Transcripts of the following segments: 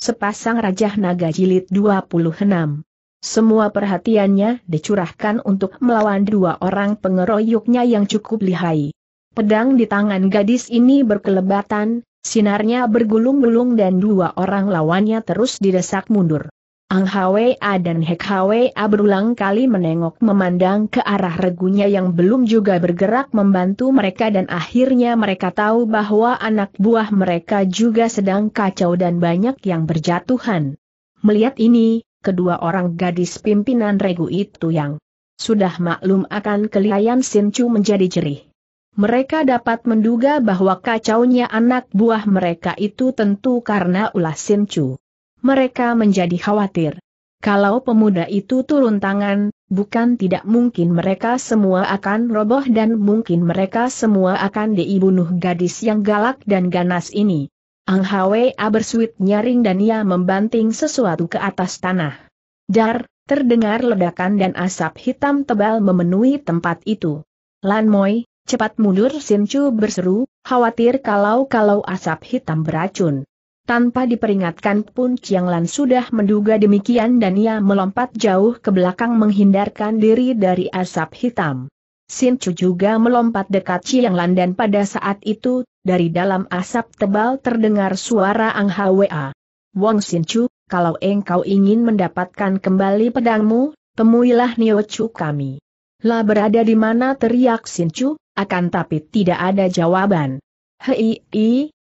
Sepasang rajah Naga Jilid 26. Semua perhatiannya dicurahkan untuk melawan dua orang pengeroyoknya yang cukup lihai. Pedang di tangan gadis ini berkelebatan, sinarnya bergulung-gulung dan dua orang lawannya terus didesak mundur. Ang Hwa dan Hek Hwa berulang kali menengok memandang ke arah regunya yang belum juga bergerak membantu mereka dan akhirnya mereka tahu bahwa anak buah mereka juga sedang kacau dan banyak yang berjatuhan. Melihat ini, kedua orang gadis pimpinan regu itu yang sudah maklum akan kelihayan Sincu menjadi jerih. Mereka dapat menduga bahwa kacaunya anak buah mereka itu tentu karena ulah Sincu mereka menjadi khawatir. Kalau pemuda itu turun tangan, bukan tidak mungkin mereka semua akan roboh dan mungkin mereka semua akan dibunuh gadis yang galak dan ganas ini. Ang Hwa bersuit nyaring dan ia membanting sesuatu ke atas tanah. Dar, terdengar ledakan dan asap hitam tebal memenuhi tempat itu. Lan Moi, cepat mundur Sin Chu berseru, khawatir kalau-kalau asap hitam beracun. Tanpa diperingatkan pun Chiang Lan sudah menduga demikian dan ia melompat jauh ke belakang menghindarkan diri dari asap hitam. Sin Chu juga melompat dekat Chiang Lan dan pada saat itu, dari dalam asap tebal terdengar suara Ang Hwa. Wong Sin Chu, kalau engkau ingin mendapatkan kembali pedangmu, temuilah Nio Chu kami. Lah berada di mana teriak Sin Chu, akan tapi tidak ada jawaban. Hei,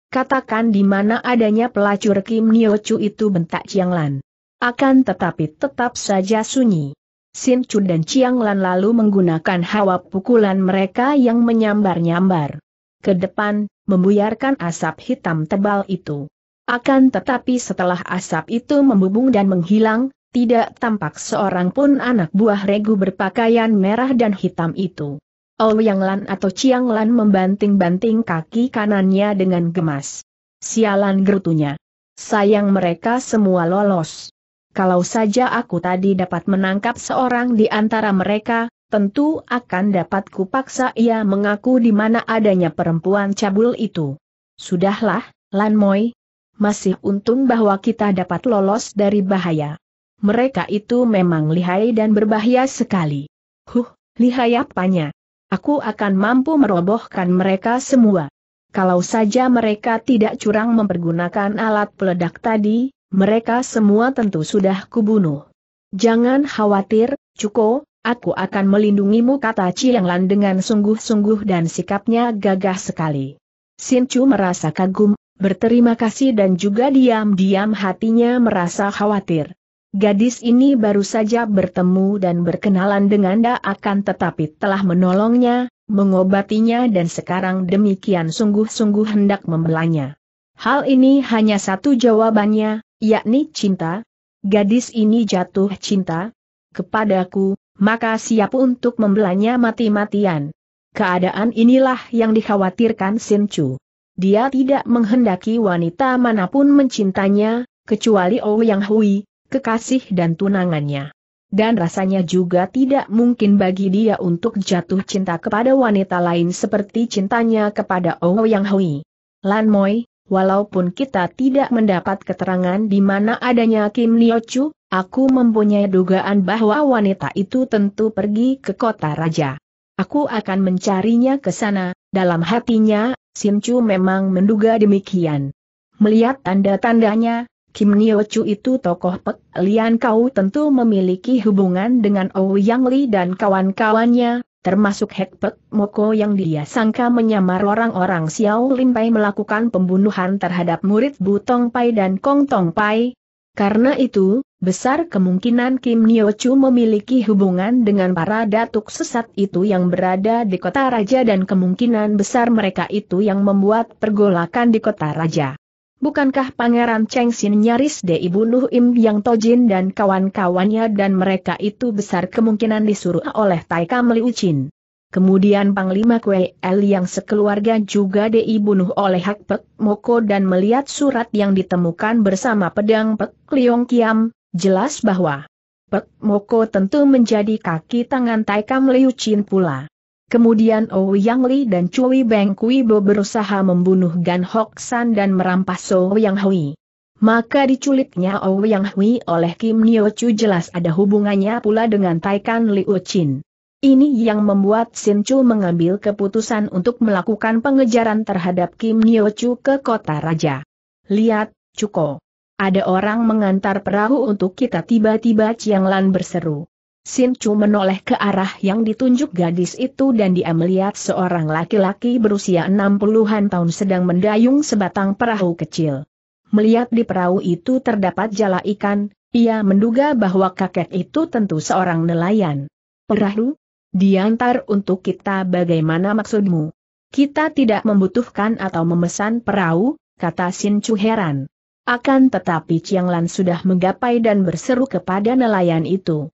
Katakan di mana adanya pelacur Kim Niochu itu bentak Chiang Lan. Akan tetapi tetap saja sunyi. Sin Chun dan Chiang Lan lalu menggunakan hawa pukulan mereka yang menyambar-nyambar. Ke depan, membuyarkan asap hitam tebal itu. Akan tetapi setelah asap itu membubung dan menghilang, tidak tampak seorang pun anak buah regu berpakaian merah dan hitam itu. Ouyang Lan atau Chiang Lan membanting-banting kaki kanannya dengan gemas. Sialan gerutunya. Sayang mereka semua lolos. Kalau saja aku tadi dapat menangkap seorang di antara mereka, tentu akan dapat kupaksa ia mengaku di mana adanya perempuan cabul itu. Sudahlah, Lan Moi. Masih untung bahwa kita dapat lolos dari bahaya. Mereka itu memang lihai dan berbahaya sekali. Huh, lihai apanya? Aku akan mampu merobohkan mereka semua. Kalau saja mereka tidak curang mempergunakan alat peledak tadi, mereka semua tentu sudah kubunuh. Jangan khawatir, Cuko, aku akan melindungimu kata Cianglan dengan sungguh-sungguh dan sikapnya gagah sekali. Sinchu merasa kagum, berterima kasih dan juga diam-diam hatinya merasa khawatir. Gadis ini baru saja bertemu dan berkenalan dengan anda, akan tetapi telah menolongnya, mengobatinya dan sekarang demikian sungguh-sungguh hendak membelanya. Hal ini hanya satu jawabannya, yakni cinta. Gadis ini jatuh cinta kepadaku, maka siap untuk membelanya mati-matian. Keadaan inilah yang dikhawatirkan Chu. Dia tidak menghendaki wanita manapun mencintanya, kecuali Ouyang Hui, kekasih dan tunangannya. Dan rasanya juga tidak mungkin bagi dia untuk jatuh cinta kepada wanita lain seperti cintanya kepada Yang Hui. Lan Moi, walaupun kita tidak mendapat keterangan di mana adanya Kim Nio Chu, aku mempunyai dugaan bahwa wanita itu tentu pergi ke kota raja. Aku akan mencarinya ke sana, dalam hatinya, Sim Chu memang menduga demikian. Melihat tanda-tandanya, Kim Chu itu tokoh Pek Lian kau tentu memiliki hubungan dengan Ouyang Li dan kawan-kawannya, termasuk Hek Pek Moko yang dia sangka menyamar orang-orang Xiao Pai melakukan pembunuhan terhadap murid Butong Pai dan Kong Tong Pai. Karena itu, besar kemungkinan Kim Chu memiliki hubungan dengan para datuk sesat itu yang berada di kota raja dan kemungkinan besar mereka itu yang membuat pergolakan di kota raja. Bukankah Pangeran Cheng Xin nyaris dibunuh Im Yang Tojin dan kawan-kawannya dan mereka itu besar kemungkinan disuruh oleh Taika Liu Chin. Kemudian Panglima Kuei El yang sekeluarga juga dibunuh oleh Hak Pek Moko dan melihat surat yang ditemukan bersama pedang Pek Liong Kiam, jelas bahwa Pek Moko tentu menjadi kaki tangan Taika Liu Chin pula. Kemudian Ouyang oh Li dan Cui Beng Kuibo berusaha membunuh Gan Hok San dan merampas Ouyang Hui. Maka diculiknya Ouyang oh Hui oleh Kim Nio Chu jelas ada hubungannya pula dengan Taikan Liu Chin. Ini yang membuat Sin Chu mengambil keputusan untuk melakukan pengejaran terhadap Kim Nio Chu ke kota raja. Lihat, Chuko, Ada orang mengantar perahu untuk kita tiba-tiba Chiang Lan berseru. Sin Chu menoleh ke arah yang ditunjuk gadis itu dan dia melihat seorang laki-laki berusia 60-an tahun sedang mendayung sebatang perahu kecil. Melihat di perahu itu terdapat jala ikan, ia menduga bahwa kakek itu tentu seorang nelayan. Perahu? Diantar untuk kita bagaimana maksudmu? Kita tidak membutuhkan atau memesan perahu, kata Sin Chu heran. Akan tetapi Chiang Lan sudah menggapai dan berseru kepada nelayan itu.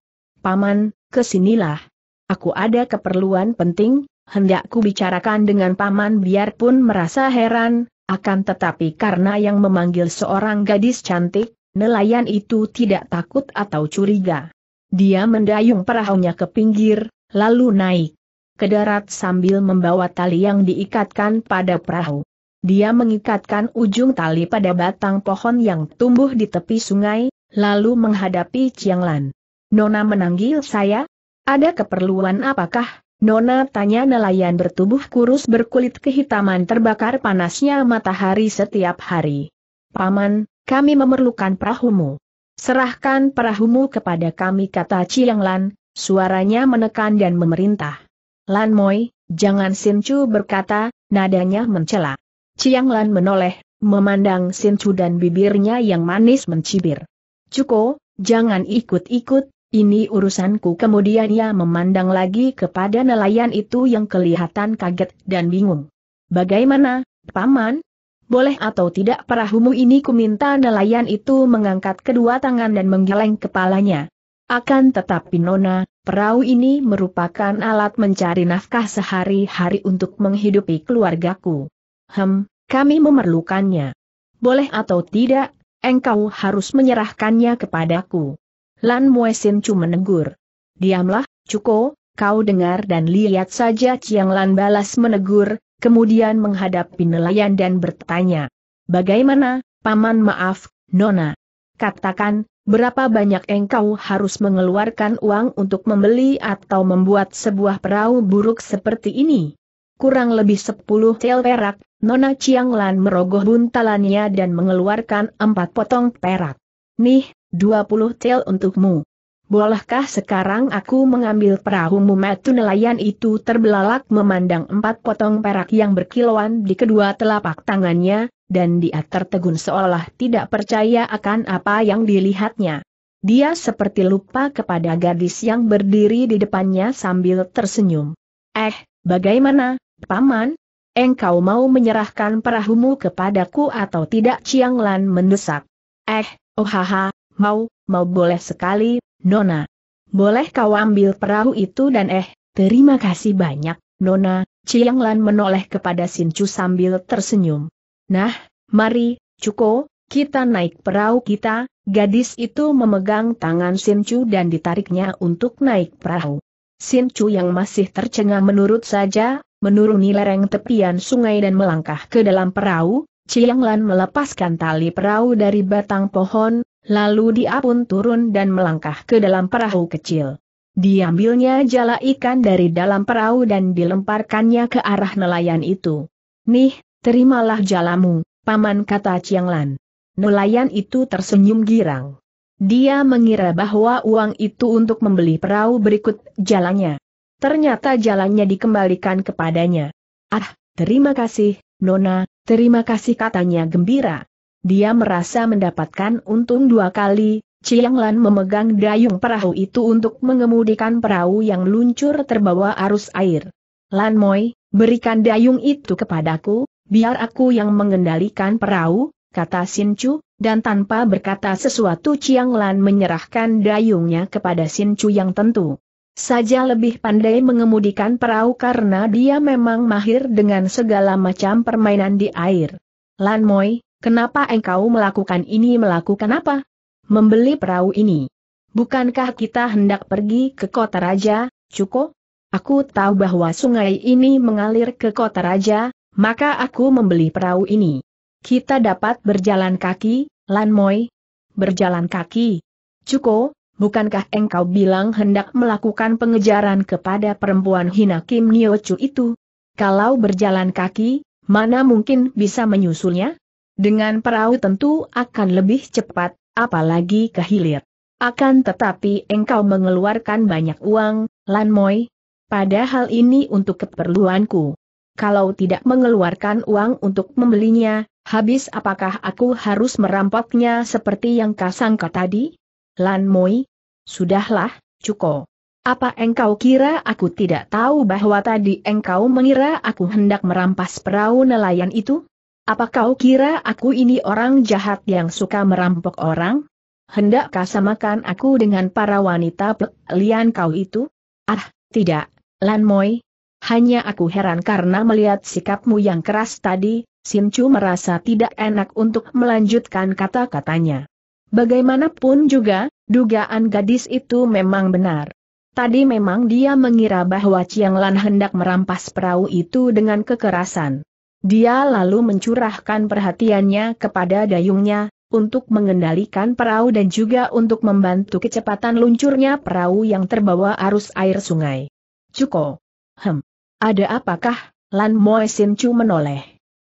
Paman, kesinilah. Aku ada keperluan penting, hendakku bicarakan dengan Paman biarpun merasa heran, akan tetapi karena yang memanggil seorang gadis cantik, nelayan itu tidak takut atau curiga. Dia mendayung perahunya ke pinggir, lalu naik ke darat sambil membawa tali yang diikatkan pada perahu. Dia mengikatkan ujung tali pada batang pohon yang tumbuh di tepi sungai, lalu menghadapi Chiang Lan. Nona menanggil saya? Ada keperluan apakah? Nona tanya nelayan bertubuh kurus berkulit kehitaman terbakar panasnya matahari setiap hari. Paman, kami memerlukan perahumu. Serahkan perahumu kepada kami kata Chiang Lan, suaranya menekan dan memerintah. Lan Moi, jangan Sin Chu berkata, nadanya mencela. Chiang Lan menoleh, memandang Sin Chu dan bibirnya yang manis mencibir. Cuko, jangan ikut-ikut, ini urusanku kemudian ia memandang lagi kepada nelayan itu yang kelihatan kaget dan bingung. Bagaimana, Paman? Boleh atau tidak perahumu ini kuminta nelayan itu mengangkat kedua tangan dan menggeleng kepalanya. Akan tetapi Nona, perahu ini merupakan alat mencari nafkah sehari-hari untuk menghidupi keluargaku. Hem, kami memerlukannya. Boleh atau tidak, engkau harus menyerahkannya kepadaku. Lan Muesin cuma menegur. Diamlah, Cuko, kau dengar dan lihat saja Ciang Lan balas menegur, kemudian menghadapi nelayan dan bertanya. Bagaimana, Paman maaf, Nona? Katakan, berapa banyak engkau harus mengeluarkan uang untuk membeli atau membuat sebuah perahu buruk seperti ini? Kurang lebih sepuluh tel perak, Nona Ciang Lan merogoh buntalannya dan mengeluarkan empat potong perak. Nih, 20 tel untukmu. Bolehkah sekarang aku mengambil perahumu matu nelayan itu terbelalak memandang empat potong perak yang berkilauan di kedua telapak tangannya, dan dia tertegun seolah tidak percaya akan apa yang dilihatnya. Dia seperti lupa kepada gadis yang berdiri di depannya sambil tersenyum. Eh, bagaimana, Paman? Engkau mau menyerahkan perahumu kepadaku atau tidak Cianglan Lan mendesak. Eh, oh haha, Mau, mau boleh sekali, Nona. Boleh kau ambil perahu itu dan eh, terima kasih banyak, Nona. Chiang Lan menoleh kepada Chu sambil tersenyum. Nah, mari, Cuko, kita naik perahu kita, gadis itu memegang tangan Chu dan ditariknya untuk naik perahu. Chu yang masih tercengang menurut saja, menuruni lereng tepian sungai dan melangkah ke dalam perahu, Chiang Lan melepaskan tali perahu dari batang pohon, Lalu dia pun turun dan melangkah ke dalam perahu kecil. Diambilnya jala ikan dari dalam perahu dan dilemparkannya ke arah nelayan itu. Nih, terimalah jalamu, paman kata Chiang Lan. Nelayan itu tersenyum girang. Dia mengira bahwa uang itu untuk membeli perahu berikut jalannya. Ternyata jalannya dikembalikan kepadanya. Ah, terima kasih, Nona, terima kasih katanya gembira. Dia merasa mendapatkan untung dua kali, Chiang Lan memegang dayung perahu itu untuk mengemudikan perahu yang luncur terbawa arus air. Lan Moi, berikan dayung itu kepadaku, biar aku yang mengendalikan perahu, kata Sin Chu, dan tanpa berkata sesuatu Chiang Lan menyerahkan dayungnya kepada Sin Chu yang tentu saja lebih pandai mengemudikan perahu karena dia memang mahir dengan segala macam permainan di air. Lan Moi, Kenapa engkau melakukan ini melakukan apa? Membeli perahu ini. Bukankah kita hendak pergi ke kota raja, Cuko? Aku tahu bahwa sungai ini mengalir ke kota raja, maka aku membeli perahu ini. Kita dapat berjalan kaki, Lan Moi. Berjalan kaki. Cuko, bukankah engkau bilang hendak melakukan pengejaran kepada perempuan hina Kim Niochu itu? Kalau berjalan kaki, mana mungkin bisa menyusulnya? Dengan perahu tentu akan lebih cepat, apalagi ke hilir. Akan tetapi engkau mengeluarkan banyak uang, Lan Moy. Padahal ini untuk keperluanku. Kalau tidak mengeluarkan uang untuk membelinya, habis apakah aku harus merampoknya seperti yang kasangka tadi? Lan Moy? Sudahlah, Cuko. Apa engkau kira aku tidak tahu bahwa tadi engkau mengira aku hendak merampas perahu nelayan itu? Apa kau kira aku ini orang jahat yang suka merampok orang? Hendakkah samakan aku dengan para wanita pelian kau itu? Ah, tidak, Lan Moi. Hanya aku heran karena melihat sikapmu yang keras tadi, Chu merasa tidak enak untuk melanjutkan kata-katanya. Bagaimanapun juga, dugaan gadis itu memang benar. Tadi memang dia mengira bahwa Chiang Lan hendak merampas perahu itu dengan kekerasan. Dia lalu mencurahkan perhatiannya kepada dayungnya, untuk mengendalikan perahu dan juga untuk membantu kecepatan luncurnya perahu yang terbawa arus air sungai. Cuko. Hem. Ada apakah? Lan Moe Sin Chu menoleh.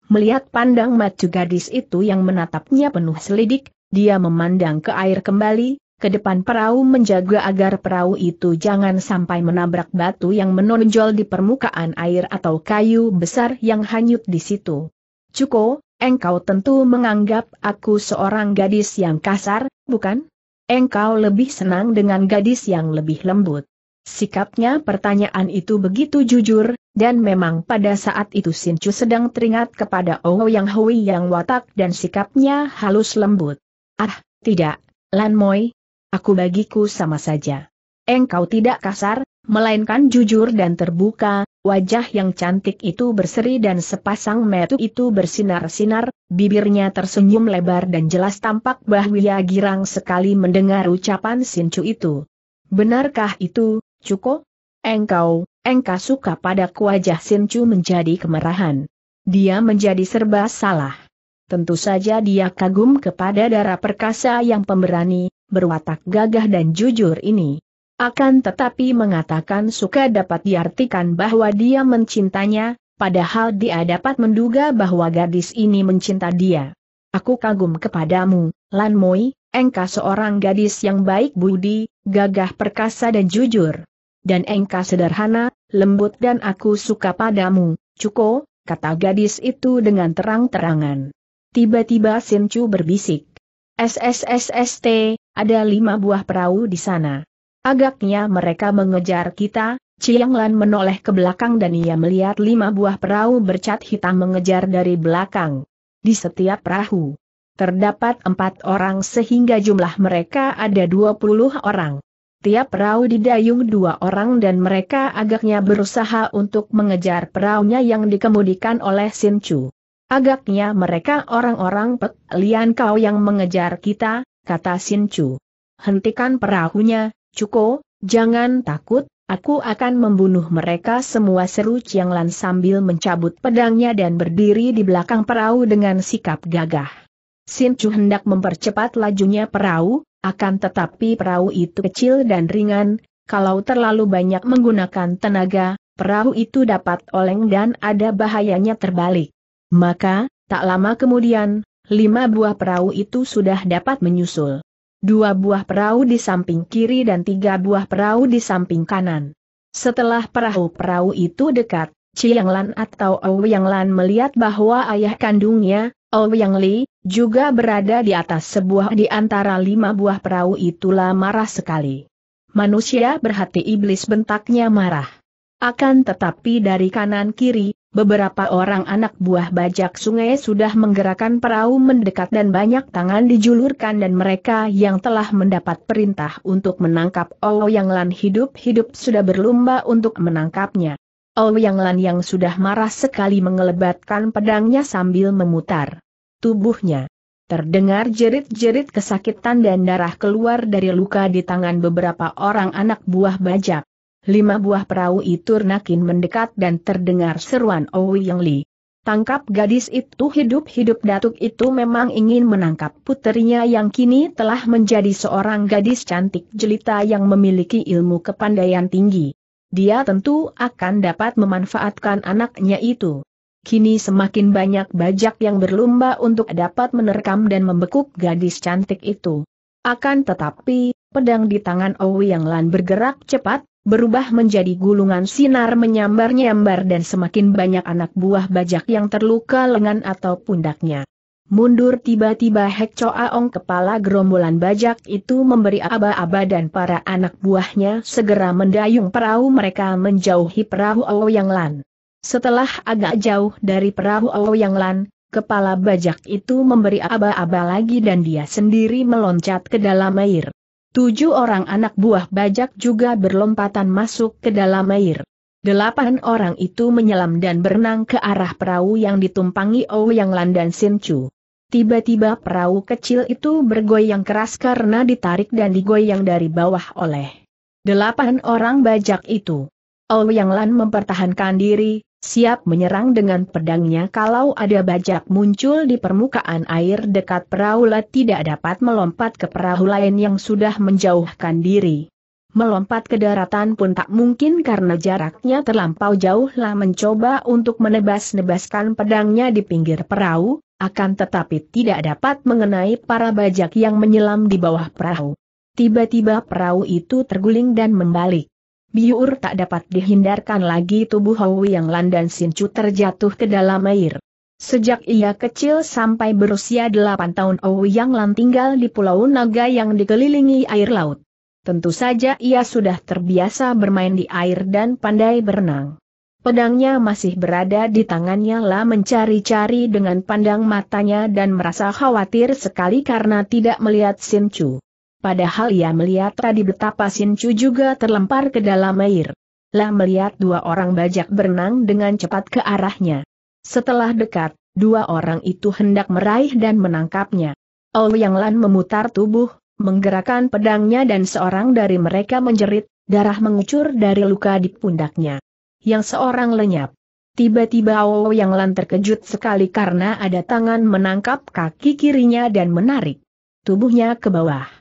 Melihat pandang matu gadis itu yang menatapnya penuh selidik, dia memandang ke air kembali, ke depan perahu menjaga agar perahu itu jangan sampai menabrak batu yang menonjol di permukaan air atau kayu besar yang hanyut di situ. Cuko, engkau tentu menganggap aku seorang gadis yang kasar, bukan? Engkau lebih senang dengan gadis yang lebih lembut. Sikapnya pertanyaan itu begitu jujur, dan memang pada saat itu Sincu sedang teringat kepada Ouyang Yang Hui yang watak dan sikapnya halus lembut. Ah, tidak, Lan Moi, Aku bagiku sama saja. Engkau tidak kasar, melainkan jujur dan terbuka, wajah yang cantik itu berseri dan sepasang metu itu bersinar-sinar, bibirnya tersenyum lebar dan jelas tampak bahwia girang sekali mendengar ucapan Sincu itu. Benarkah itu, Cuko? Engkau, engkau suka pada wajah Sincu menjadi kemerahan. Dia menjadi serba salah. Tentu saja dia kagum kepada darah perkasa yang pemberani, berwatak gagah dan jujur ini. Akan tetapi mengatakan suka dapat diartikan bahwa dia mencintanya, padahal dia dapat menduga bahwa gadis ini mencinta dia. Aku kagum kepadamu, Lan Moi, engkau seorang gadis yang baik budi, gagah perkasa dan jujur. Dan engkau sederhana, lembut dan aku suka padamu, Cuko, kata gadis itu dengan terang-terangan. Tiba-tiba Chu berbisik. SSSST, ada lima buah perahu di sana. Agaknya mereka mengejar kita, Chiang Lan menoleh ke belakang dan ia melihat lima buah perahu bercat hitam mengejar dari belakang. Di setiap perahu, terdapat empat orang sehingga jumlah mereka ada dua puluh orang. Tiap perahu didayung dua orang dan mereka agaknya berusaha untuk mengejar perahunya yang dikemudikan oleh Sin Chu. Agaknya mereka orang-orang Pek Lian Kau yang mengejar kita, kata Sin Chu. Hentikan perahunya, Cuko, jangan takut, aku akan membunuh mereka semua seru Chiang Lan sambil mencabut pedangnya dan berdiri di belakang perahu dengan sikap gagah. Sin Chu hendak mempercepat lajunya perahu, akan tetapi perahu itu kecil dan ringan, kalau terlalu banyak menggunakan tenaga, perahu itu dapat oleng dan ada bahayanya terbalik. Maka, tak lama kemudian, lima buah perahu itu sudah dapat menyusul. Dua buah perahu di samping kiri dan tiga buah perahu di samping kanan. Setelah perahu-perahu itu dekat, Chiang Lan atau Ouyang Lan melihat bahwa ayah kandungnya, Ouyang Li, juga berada di atas sebuah di antara lima buah perahu itulah marah sekali. Manusia berhati iblis bentaknya marah. Akan tetapi dari kanan kiri, Beberapa orang anak buah bajak sungai sudah menggerakkan perahu mendekat dan banyak tangan dijulurkan dan mereka yang telah mendapat perintah untuk menangkap Yang Lan hidup-hidup sudah berlumba untuk menangkapnya. Yang Lan yang sudah marah sekali mengelebatkan pedangnya sambil memutar tubuhnya. Terdengar jerit-jerit kesakitan dan darah keluar dari luka di tangan beberapa orang anak buah bajak. Lima buah perahu itu nakin mendekat dan terdengar seruan Owi Yang Li. Tangkap gadis itu hidup-hidup datuk itu memang ingin menangkap putrinya yang kini telah menjadi seorang gadis cantik jelita yang memiliki ilmu kepandaian tinggi. Dia tentu akan dapat memanfaatkan anaknya itu. Kini semakin banyak bajak yang berlomba untuk dapat menerkam dan membekuk gadis cantik itu. Akan tetapi, pedang di tangan Owi Yang Lan bergerak cepat, berubah menjadi gulungan sinar menyambar-nyambar dan semakin banyak anak buah bajak yang terluka lengan atau pundaknya. Mundur tiba-tiba Hek Choaong kepala gerombolan bajak itu memberi aba-aba dan para anak buahnya segera mendayung perahu mereka menjauhi perahu Yang Lan. Setelah agak jauh dari perahu Yang Lan, kepala bajak itu memberi aba-aba lagi dan dia sendiri meloncat ke dalam air. Tujuh orang anak buah bajak juga berlompatan masuk ke dalam air. Delapan orang itu menyelam dan berenang ke arah perahu yang ditumpangi Ouyang Lan dan Sinchu. Tiba-tiba perahu kecil itu bergoyang keras karena ditarik dan digoyang dari bawah oleh delapan orang bajak itu. Ouyang Lan mempertahankan diri, Siap menyerang dengan pedangnya kalau ada bajak muncul di permukaan air dekat perahu tidak dapat melompat ke perahu lain yang sudah menjauhkan diri. Melompat ke daratan pun tak mungkin karena jaraknya terlampau jauh lah mencoba untuk menebas-nebaskan pedangnya di pinggir perahu, akan tetapi tidak dapat mengenai para bajak yang menyelam di bawah perahu. Tiba-tiba perahu itu terguling dan membalik. Biur tak dapat dihindarkan lagi tubuh Hou yang landan Sincu terjatuh ke dalam air. Sejak ia kecil sampai berusia 8 tahun Hou yang lan tinggal di Pulau Naga yang dikelilingi air laut. Tentu saja ia sudah terbiasa bermain di air dan pandai berenang. Pedangnya masih berada di tangannya lah mencari-cari dengan pandang matanya dan merasa khawatir sekali karena tidak melihat sinchu padahal ia melihat tadi betapa Chu juga terlempar ke dalam air. Lah melihat dua orang bajak berenang dengan cepat ke arahnya. Setelah dekat, dua orang itu hendak meraih dan menangkapnya. Yang Lan memutar tubuh, menggerakkan pedangnya dan seorang dari mereka menjerit, darah mengucur dari luka di pundaknya. Yang seorang lenyap. Tiba-tiba Yang Lan terkejut sekali karena ada tangan menangkap kaki kirinya dan menarik tubuhnya ke bawah.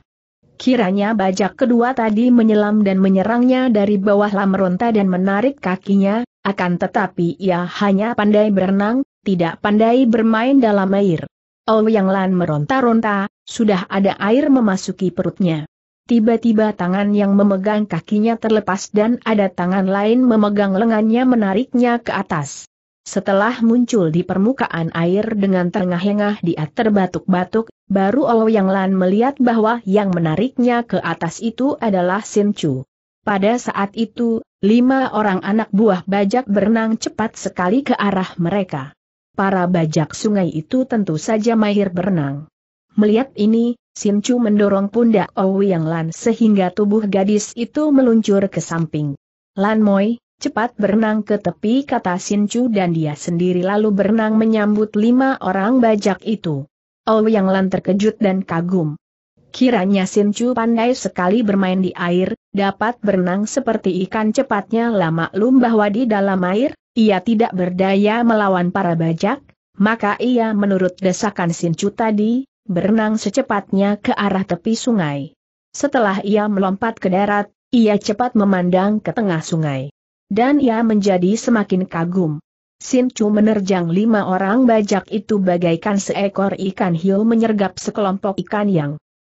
Kiranya bajak kedua tadi menyelam dan menyerangnya dari bawah lamronta dan menarik kakinya, akan tetapi ia hanya pandai berenang, tidak pandai bermain dalam air. Oh Yang Lan meronta-ronta, sudah ada air memasuki perutnya. Tiba-tiba tangan yang memegang kakinya terlepas dan ada tangan lain memegang lengannya menariknya ke atas. Setelah muncul di permukaan air dengan terengah-engah dia terbatuk-batuk, Baru Yang Lan melihat bahwa yang menariknya ke atas itu adalah Sin Chu. Pada saat itu, lima orang anak buah bajak berenang cepat sekali ke arah mereka. Para bajak sungai itu tentu saja mahir berenang. Melihat ini, Sin Chu mendorong pundak Yang Lan sehingga tubuh gadis itu meluncur ke samping. Lan Moi, cepat berenang ke tepi kata Chu dan dia sendiri lalu berenang menyambut lima orang bajak itu. Yang Lan terkejut dan kagum. Kiranya Sin Chu pandai sekali bermain di air, dapat berenang seperti ikan cepatnya lama lum bahwa di dalam air, ia tidak berdaya melawan para bajak, maka ia menurut desakan Sin Chu tadi, berenang secepatnya ke arah tepi sungai. Setelah ia melompat ke darat, ia cepat memandang ke tengah sungai. Dan ia menjadi semakin kagum. Sin Chu menerjang lima orang bajak itu bagaikan seekor ikan hiu menyergap sekelompok ikan yang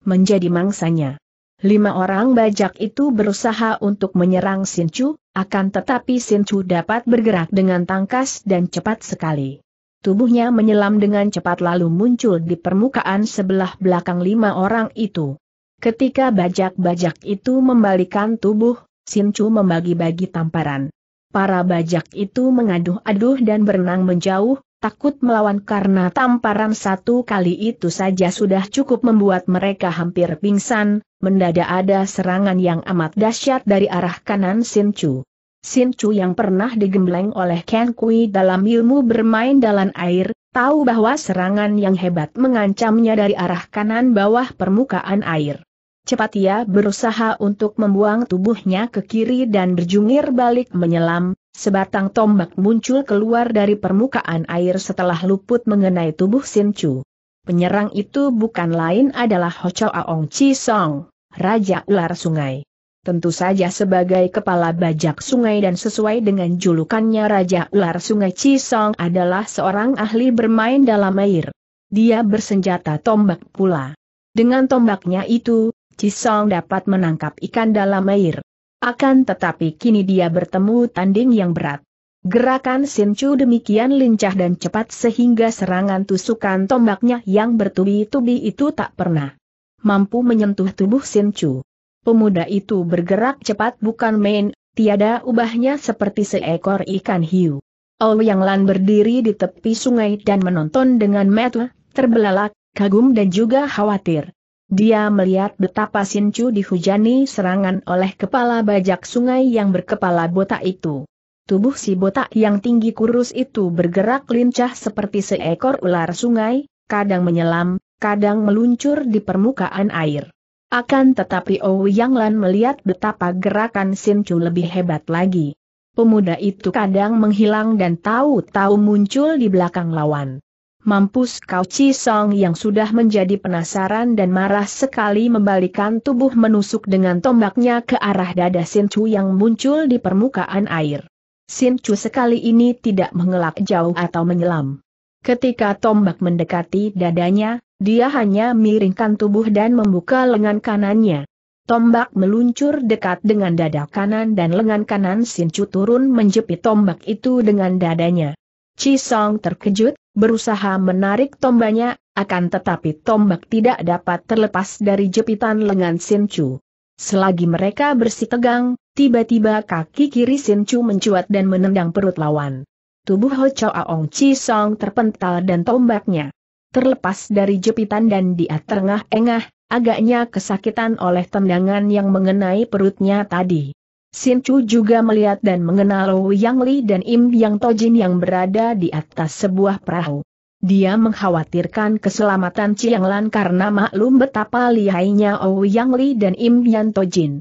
menjadi mangsanya. Lima orang bajak itu berusaha untuk menyerang Sin Chu, akan tetapi Sin Chu dapat bergerak dengan tangkas dan cepat sekali. Tubuhnya menyelam dengan cepat lalu muncul di permukaan sebelah belakang lima orang itu. Ketika bajak-bajak itu membalikan tubuh, Sinchu membagi-bagi tamparan para bajak itu mengaduh-aduh dan berenang menjauh, takut melawan karena tamparan satu kali itu saja sudah cukup membuat mereka hampir pingsan, mendadak ada serangan yang amat dahsyat dari arah kanan Sinchu. Sinchu yang pernah digembleng oleh Ken Kui dalam ilmu bermain dalam air, tahu bahwa serangan yang hebat mengancamnya dari arah kanan bawah permukaan air cepat ia berusaha untuk membuang tubuhnya ke kiri dan berjungir balik menyelam, sebatang tombak muncul keluar dari permukaan air setelah luput mengenai tubuh Sin Chu. Penyerang itu bukan lain adalah Ho Chao Aong Chi Song, Raja Ular Sungai. Tentu saja sebagai kepala bajak sungai dan sesuai dengan julukannya Raja Ular Sungai Chi Song adalah seorang ahli bermain dalam air. Dia bersenjata tombak pula. Dengan tombaknya itu, Cisong dapat menangkap ikan dalam air. Akan tetapi kini dia bertemu tanding yang berat. Gerakan Sinchu demikian lincah dan cepat sehingga serangan tusukan tombaknya yang bertubi-tubi itu tak pernah mampu menyentuh tubuh Sinchu. Pemuda itu bergerak cepat bukan main, tiada ubahnya seperti seekor ikan hiu. Yang Lan berdiri di tepi sungai dan menonton dengan mata terbelalak, kagum dan juga khawatir. Dia melihat betapa Sincu dihujani serangan oleh kepala bajak sungai yang berkepala botak itu. Tubuh si botak yang tinggi kurus itu bergerak lincah seperti seekor ular sungai, kadang menyelam, kadang meluncur di permukaan air. Akan tetapi yang Lan melihat betapa gerakan Sincu lebih hebat lagi. Pemuda itu kadang menghilang dan tahu-tahu muncul di belakang lawan. Mampus kau Chi Song yang sudah menjadi penasaran dan marah sekali membalikan tubuh menusuk dengan tombaknya ke arah dada Sin Chu yang muncul di permukaan air. Sin Chu sekali ini tidak mengelak jauh atau menyelam. Ketika tombak mendekati dadanya, dia hanya miringkan tubuh dan membuka lengan kanannya. Tombak meluncur dekat dengan dada kanan dan lengan kanan Sin Chu turun menjepit tombak itu dengan dadanya. Chi terkejut, berusaha menarik tombaknya, akan tetapi tombak tidak dapat terlepas dari jepitan lengan Sin Chu. Selagi mereka bersitegang, tiba-tiba kaki kiri Sin Chu mencuat dan menendang perut lawan. Tubuh Ho Chao Aung Chi terpental dan tombaknya terlepas dari jepitan dan dia terengah-engah, agaknya kesakitan oleh tendangan yang mengenai perutnya tadi. Sin Chu juga melihat dan mengenal Wu Yang Li dan Im Yang Tojin yang berada di atas sebuah perahu. Dia mengkhawatirkan keselamatan Chiang Lan karena maklum betapa lihainya Wu Yang Li dan Im Yang Tojin.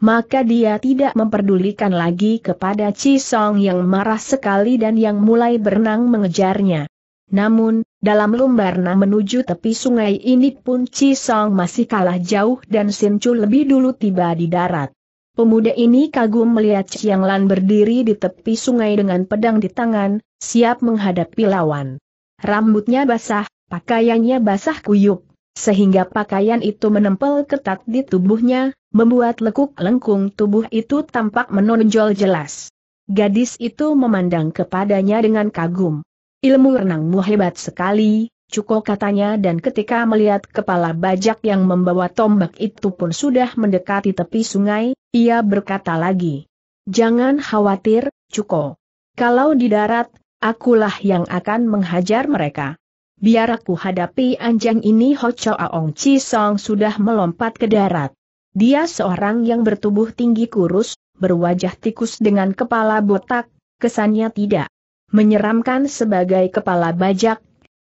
Maka dia tidak memperdulikan lagi kepada Chi Song yang marah sekali dan yang mulai berenang mengejarnya. Namun, dalam lumbarna menuju tepi sungai ini pun Chi Song masih kalah jauh dan Sin Chu lebih dulu tiba di darat. Pemuda ini kagum melihat Chiang Lan berdiri di tepi sungai dengan pedang di tangan, siap menghadapi lawan. Rambutnya basah, pakaiannya basah kuyup, sehingga pakaian itu menempel ketat di tubuhnya, membuat lekuk lengkung tubuh itu tampak menonjol jelas. Gadis itu memandang kepadanya dengan kagum. Ilmu renangmu hebat sekali, Cuko katanya dan ketika melihat kepala bajak yang membawa tombak itu pun sudah mendekati tepi sungai, ia berkata lagi. Jangan khawatir, Cuko. Kalau di darat, akulah yang akan menghajar mereka. Biar aku hadapi anjang ini Ho Cho Aong Chi Song sudah melompat ke darat. Dia seorang yang bertubuh tinggi kurus, berwajah tikus dengan kepala botak, kesannya tidak menyeramkan sebagai kepala bajak,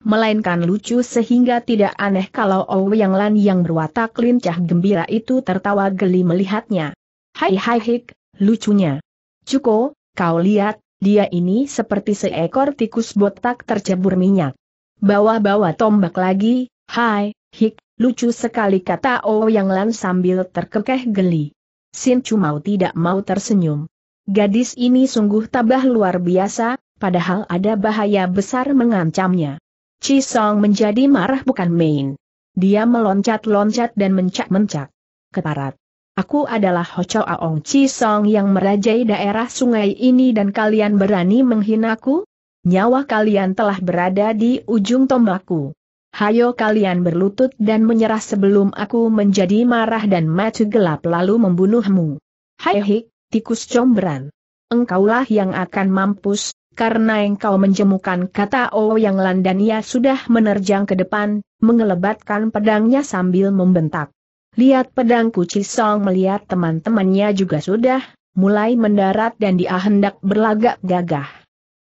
melainkan lucu sehingga tidak aneh kalau Ouyang Lan yang berwatak lincah gembira itu tertawa geli melihatnya. Hai hai hik, lucunya. Cuko, kau lihat, dia ini seperti seekor tikus botak tercebur minyak. Bawa-bawa tombak lagi, hai, hik, lucu sekali kata Ouyang Lan sambil terkekeh geli. Sin mau tidak mau tersenyum. Gadis ini sungguh tabah luar biasa, padahal ada bahaya besar mengancamnya. Chi Song menjadi marah bukan main. Dia meloncat-loncat dan mencak-mencak. Keparat. Aku adalah Ho Cho Aong Chi Song yang merajai daerah sungai ini dan kalian berani menghinaku? Nyawa kalian telah berada di ujung tombakku. Hayo kalian berlutut dan menyerah sebelum aku menjadi marah dan mati gelap lalu membunuhmu. Hai hik, tikus comberan. Engkaulah yang akan mampus, karena engkau menjemukan kata O yang landan ia sudah menerjang ke depan, mengelebatkan pedangnya sambil membentak. Lihat pedang Song melihat teman-temannya juga sudah, mulai mendarat dan dia hendak berlagak gagah.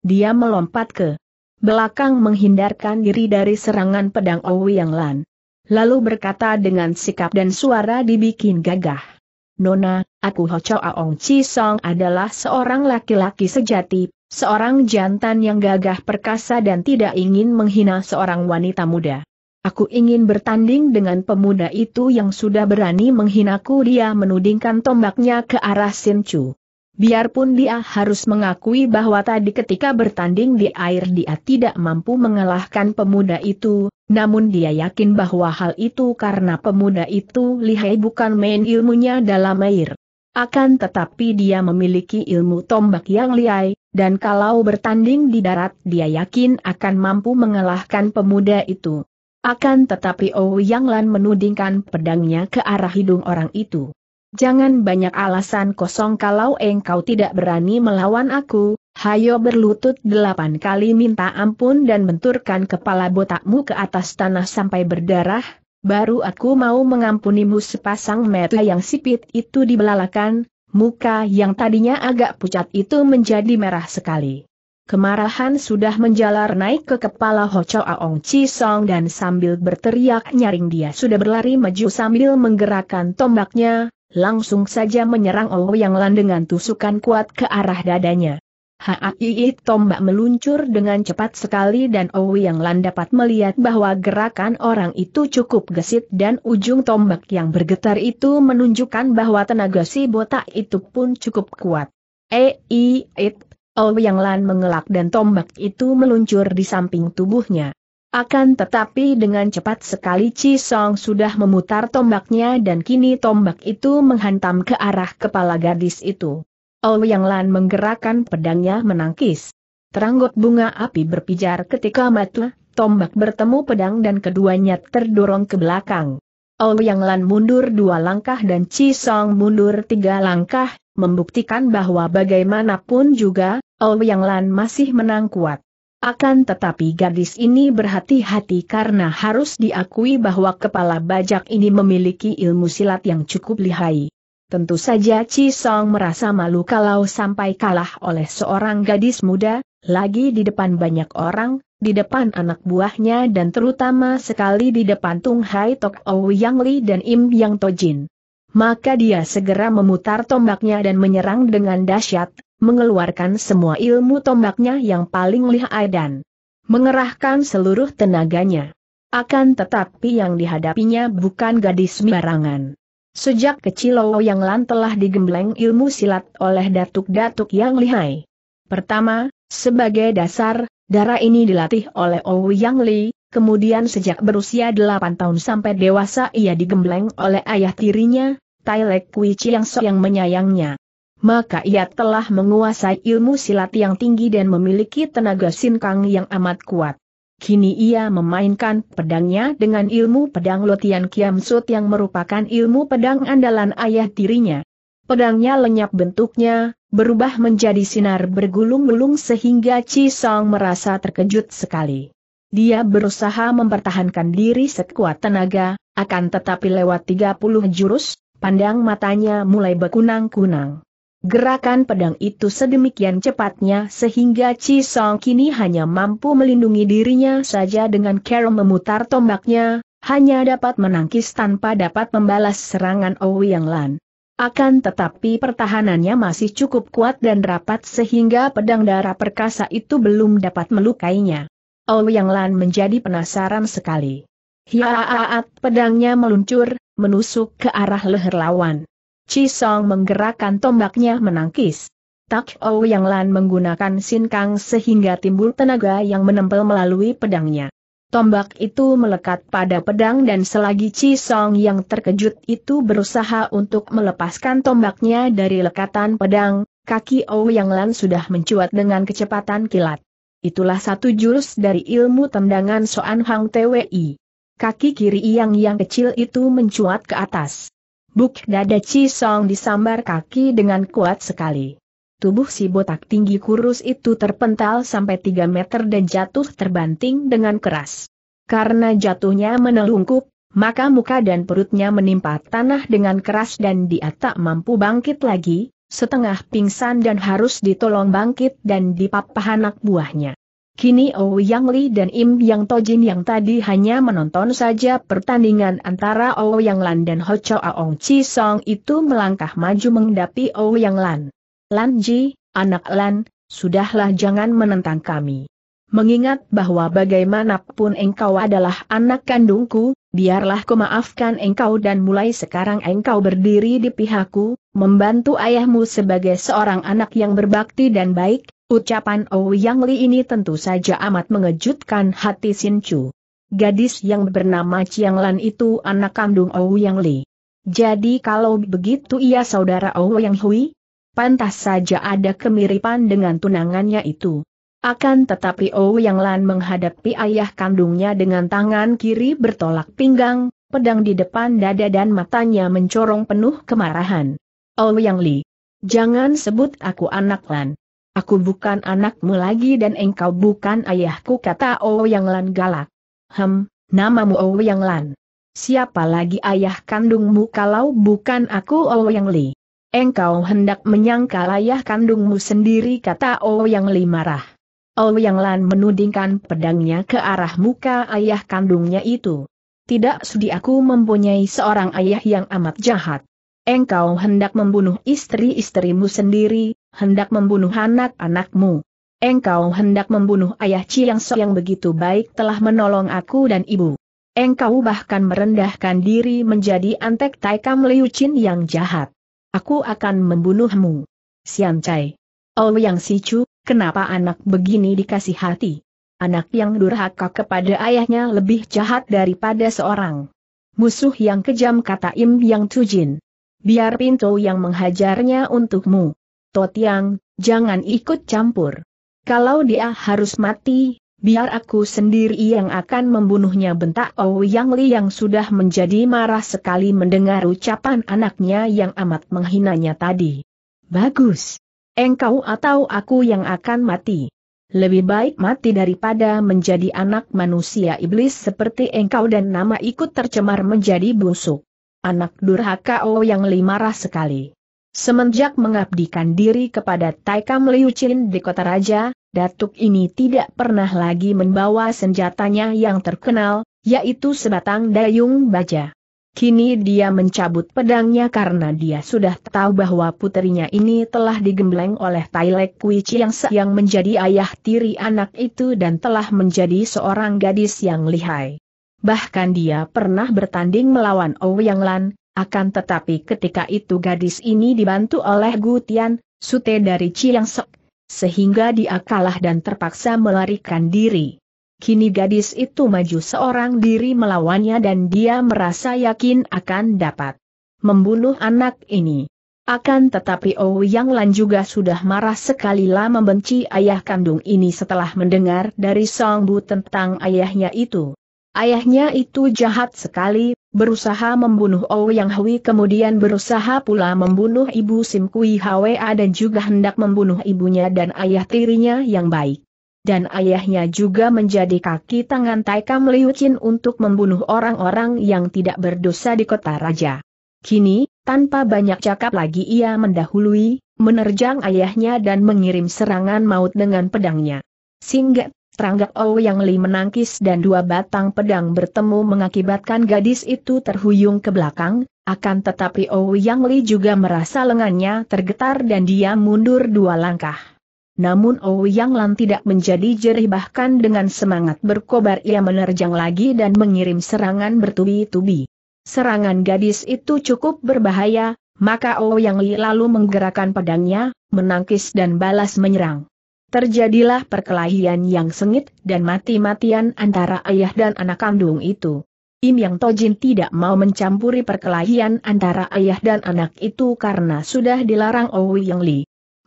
Dia melompat ke belakang menghindarkan diri dari serangan pedang O yang lan. Lalu berkata dengan sikap dan suara dibikin gagah. Nona, aku Ho Cho Aong Chi Song adalah seorang laki-laki sejati, Seorang jantan yang gagah perkasa dan tidak ingin menghina seorang wanita muda. Aku ingin bertanding dengan pemuda itu yang sudah berani menghinaku dia menudingkan tombaknya ke arah Chu. Biarpun dia harus mengakui bahwa tadi ketika bertanding di air dia tidak mampu mengalahkan pemuda itu, namun dia yakin bahwa hal itu karena pemuda itu lihai bukan main ilmunya dalam air. Akan tetapi dia memiliki ilmu tombak yang lihai, dan kalau bertanding di darat dia yakin akan mampu mengalahkan pemuda itu. Akan tetapi Ouyang Lan menudingkan pedangnya ke arah hidung orang itu. Jangan banyak alasan kosong kalau engkau tidak berani melawan aku, hayo berlutut delapan kali minta ampun dan benturkan kepala botakmu ke atas tanah sampai berdarah, baru aku mau mengampunimu sepasang mata yang sipit itu dibelalakan, Muka yang tadinya agak pucat itu menjadi merah sekali. Kemarahan sudah menjalar naik ke kepala Ho Cho Aong Chi Song dan sambil berteriak nyaring dia sudah berlari maju sambil menggerakkan tombaknya, langsung saja menyerang Ouyang Yang Lan dengan tusukan kuat ke arah dadanya. Haii tombak meluncur dengan cepat sekali dan yang Owi lan dapat melihat bahwa gerakan orang itu cukup gesit dan ujung tombak yang bergetar itu menunjukkan bahwa tenaga si botak itu pun cukup kuat. Ei, eh, it, lan mengelak dan tombak itu meluncur di samping tubuhnya. Akan tetapi dengan cepat sekali Song sudah memutar tombaknya dan kini tombak itu menghantam ke arah kepala gadis itu. Ouyang Lan menggerakkan pedangnya menangkis. Teranggot bunga api berpijar ketika mata, tombak bertemu pedang dan keduanya terdorong ke belakang. Ouyang Lan mundur dua langkah dan Chi Song mundur tiga langkah, membuktikan bahwa bagaimanapun juga, Ouyang Lan masih menang kuat. Akan tetapi gadis ini berhati-hati karena harus diakui bahwa kepala bajak ini memiliki ilmu silat yang cukup lihai. Tentu saja Chi Song merasa malu kalau sampai kalah oleh seorang gadis muda, lagi di depan banyak orang, di depan anak buahnya dan terutama sekali di depan Tung Hai Tok Ou Yang Li dan Im Yang Tojin. Maka dia segera memutar tombaknya dan menyerang dengan dahsyat, mengeluarkan semua ilmu tombaknya yang paling lihai dan mengerahkan seluruh tenaganya. Akan tetapi yang dihadapinya bukan gadis sembarangan. Sejak kecil Yang Lan telah digembleng ilmu silat oleh datuk-datuk yang lihai. Pertama, sebagai dasar, darah ini dilatih oleh yang Li, kemudian sejak berusia 8 tahun sampai dewasa ia digembleng oleh ayah tirinya, Tailek Kui Chiang So yang menyayangnya. Maka ia telah menguasai ilmu silat yang tinggi dan memiliki tenaga sinkang yang amat kuat. Kini ia memainkan pedangnya dengan ilmu pedang Lotian Kiam yang merupakan ilmu pedang andalan ayah tirinya. Pedangnya lenyap bentuknya, berubah menjadi sinar bergulung-gulung sehingga Chi Song merasa terkejut sekali. Dia berusaha mempertahankan diri sekuat tenaga, akan tetapi lewat 30 jurus, pandang matanya mulai berkunang kunang Gerakan pedang itu sedemikian cepatnya sehingga Chi Song kini hanya mampu melindungi dirinya saja dengan cara memutar tombaknya, hanya dapat menangkis tanpa dapat membalas serangan Owi Yang Lan. Akan tetapi pertahanannya masih cukup kuat dan rapat sehingga pedang darah perkasa itu belum dapat melukainya. Owi Yang Lan menjadi penasaran sekali. Hiaaat pedangnya meluncur, menusuk ke arah leher lawan. Chi menggerakkan tombaknya menangkis. Tak O oh Yang Lan menggunakan Sin sehingga timbul tenaga yang menempel melalui pedangnya. Tombak itu melekat pada pedang dan selagi Chi yang terkejut itu berusaha untuk melepaskan tombaknya dari lekatan pedang, kaki O oh Yang Lan sudah mencuat dengan kecepatan kilat. Itulah satu jurus dari ilmu tendangan Soan Hang TWI. Kaki kiri Yang Yang kecil itu mencuat ke atas. Buk dada Chi Song disambar kaki dengan kuat sekali. Tubuh si botak tinggi kurus itu terpental sampai 3 meter dan jatuh terbanting dengan keras. Karena jatuhnya menelungkup, maka muka dan perutnya menimpa tanah dengan keras dan dia tak mampu bangkit lagi, setengah pingsan dan harus ditolong bangkit dan dipapah anak buahnya. Kini oh Yang Li dan Im Yang Tojin yang tadi hanya menonton saja pertandingan antara oh Yang Lan dan Ho Cho Aong Chi Song itu melangkah maju menghadapi oh Yang Lan. Lan Ji, anak Lan, sudahlah jangan menentang kami. Mengingat bahwa bagaimanapun engkau adalah anak kandungku, biarlah kumaafkan engkau dan mulai sekarang engkau berdiri di pihakku, membantu ayahmu sebagai seorang anak yang berbakti dan baik, Ucapan Ouyang Li ini tentu saja amat mengejutkan hati Sin Chu. Gadis yang bernama Chiang Lan itu anak kandung Ouyang Li. Jadi kalau begitu ia saudara Ouyang Hui? Pantas saja ada kemiripan dengan tunangannya itu. Akan tetapi Ouyang Lan menghadapi ayah kandungnya dengan tangan kiri bertolak pinggang, pedang di depan dada dan matanya mencorong penuh kemarahan. Ouyang Li. Jangan sebut aku anak Lan. Aku bukan anakmu lagi dan engkau bukan ayahku kata Ouyang Lan galak. Hem, namamu Ouyang Lan. Siapa lagi ayah kandungmu kalau bukan aku Ouyang Li? Engkau hendak menyangkal ayah kandungmu sendiri kata Ouyang Li marah. Ouyang Lan menudingkan pedangnya ke arah muka ayah kandungnya itu. Tidak sudi aku mempunyai seorang ayah yang amat jahat. Engkau hendak membunuh istri-istrimu sendiri, hendak membunuh anak-anakmu. Engkau hendak membunuh ayah Chiang So yang begitu baik telah menolong aku dan ibu. Engkau bahkan merendahkan diri menjadi antek Taikam Liu Chin yang jahat. Aku akan membunuhmu. Sian Chai. Oh yang Chu, kenapa anak begini dikasih hati? Anak yang durhaka kepada ayahnya lebih jahat daripada seorang musuh yang kejam kata Im Yang Tujin. Biar pintu yang menghajarnya untukmu. Totiang, jangan ikut campur. Kalau dia harus mati, biar aku sendiri yang akan membunuhnya bentak Ouyang Li yang sudah menjadi marah sekali mendengar ucapan anaknya yang amat menghinanya tadi. Bagus. Engkau atau aku yang akan mati. Lebih baik mati daripada menjadi anak manusia iblis seperti engkau dan nama ikut tercemar menjadi busuk. Anak durhaka Ouyang Li marah sekali. Semenjak mengabdikan diri kepada Taikam Liu Chin di kota raja, Datuk ini tidak pernah lagi membawa senjatanya yang terkenal, yaitu sebatang dayung baja. Kini dia mencabut pedangnya karena dia sudah tahu bahwa putrinya ini telah digembleng oleh Tailek Kui Chiang yang menjadi ayah tiri anak itu dan telah menjadi seorang gadis yang lihai. Bahkan dia pernah bertanding melawan Ouyang Lan, akan tetapi ketika itu gadis ini dibantu oleh Gu Tian, sute dari Chiangsek, sehingga dia kalah dan terpaksa melarikan diri. Kini gadis itu maju seorang diri melawannya dan dia merasa yakin akan dapat membunuh anak ini. Akan tetapi Ouyang Lan juga sudah marah sekali lah membenci ayah kandung ini setelah mendengar dari Song Bu tentang ayahnya itu. Ayahnya itu jahat sekali, berusaha membunuh Ouyang Hui kemudian berusaha pula membunuh ibu Sim Kui Hwa dan juga hendak membunuh ibunya dan ayah tirinya yang baik. Dan ayahnya juga menjadi kaki tangan Taikam Liu Chin untuk membunuh orang-orang yang tidak berdosa di kota raja. Kini, tanpa banyak cakap lagi ia mendahului, menerjang ayahnya dan mengirim serangan maut dengan pedangnya. Singgat, Pranggak Ouyang Li menangkis dan dua batang pedang bertemu mengakibatkan gadis itu terhuyung ke belakang, akan tetapi Ouyang Li juga merasa lengannya tergetar dan dia mundur dua langkah. Namun Ouyang Lan tidak menjadi jerih bahkan dengan semangat berkobar ia menerjang lagi dan mengirim serangan bertubi-tubi. Serangan gadis itu cukup berbahaya, maka Ouyang Li lalu menggerakkan pedangnya, menangkis dan balas menyerang. Terjadilah perkelahian yang sengit dan mati-matian antara ayah dan anak kandung itu. Im Yang Tojin tidak mau mencampuri perkelahian antara ayah dan anak itu karena sudah dilarang Owi Yang Li.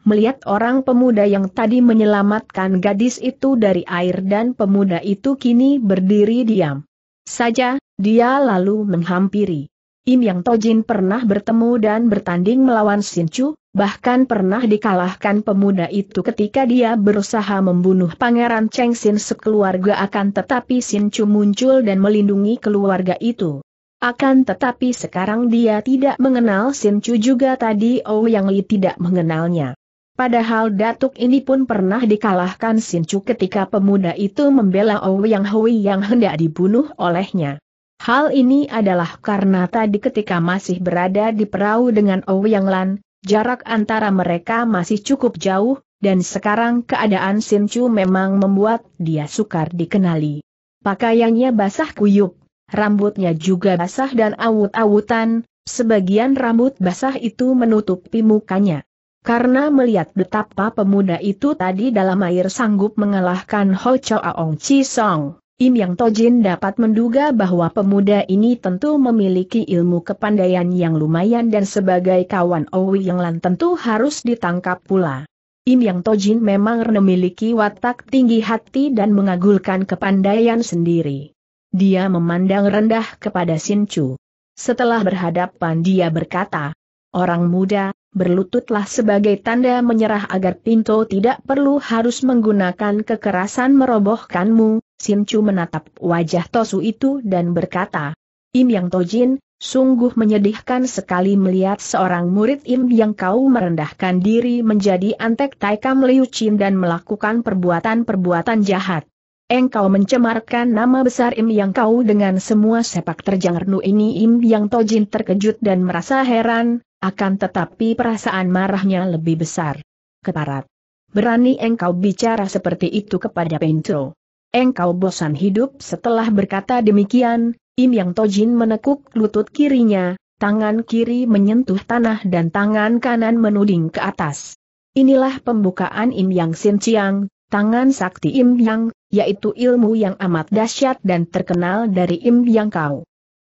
Melihat orang pemuda yang tadi menyelamatkan gadis itu dari air dan pemuda itu kini berdiri diam saja, dia lalu menghampiri. Im Yang Tojin pernah bertemu dan bertanding melawan Sinchu, bahkan pernah dikalahkan pemuda itu ketika dia berusaha membunuh Pangeran Cheng Sin sekeluarga akan tetapi Sinchu muncul dan melindungi keluarga itu. Akan tetapi sekarang dia tidak mengenal Sinchu juga tadi Oh Yang Li tidak mengenalnya. Padahal Datuk ini pun pernah dikalahkan Sinchu ketika pemuda itu membela Oh Yang Hui yang hendak dibunuh olehnya. Hal ini adalah karena tadi ketika masih berada di perahu dengan Ouyang Lan, jarak antara mereka masih cukup jauh, dan sekarang keadaan Sin Chu memang membuat dia sukar dikenali. Pakaiannya basah kuyup, rambutnya juga basah dan awut-awutan, sebagian rambut basah itu menutupi mukanya. Karena melihat betapa pemuda itu tadi dalam air sanggup mengalahkan Ho Chao Aong Chi Song. Im Yang Tojin dapat menduga bahwa pemuda ini tentu memiliki ilmu kepandaian yang lumayan dan sebagai kawan Owi Yang Lan tentu harus ditangkap pula. Im Yang Tojin memang memiliki watak tinggi hati dan mengagulkan kepandaian sendiri. Dia memandang rendah kepada Sin Chu. Setelah berhadapan dia berkata, Orang muda, berlututlah sebagai tanda menyerah agar Pinto tidak perlu harus menggunakan kekerasan merobohkanmu, Chu menatap wajah Tosu itu dan berkata, Im Yang Tojin, sungguh menyedihkan sekali melihat seorang murid Im Yang kau merendahkan diri menjadi antek Taikam Liu Chin dan melakukan perbuatan-perbuatan jahat. Engkau mencemarkan nama besar Im Yang kau dengan semua sepak terjang Renu ini Im Yang Tojin terkejut dan merasa heran, akan tetapi perasaan marahnya lebih besar. Keparat. Berani engkau bicara seperti itu kepada Pentro. Engkau bosan hidup setelah berkata demikian, Im Yang Tojin menekuk lutut kirinya, tangan kiri menyentuh tanah dan tangan kanan menuding ke atas. Inilah pembukaan Im Yang Sin Chiang, tangan sakti Im Yang, yaitu ilmu yang amat dahsyat dan terkenal dari Im Yang Kau.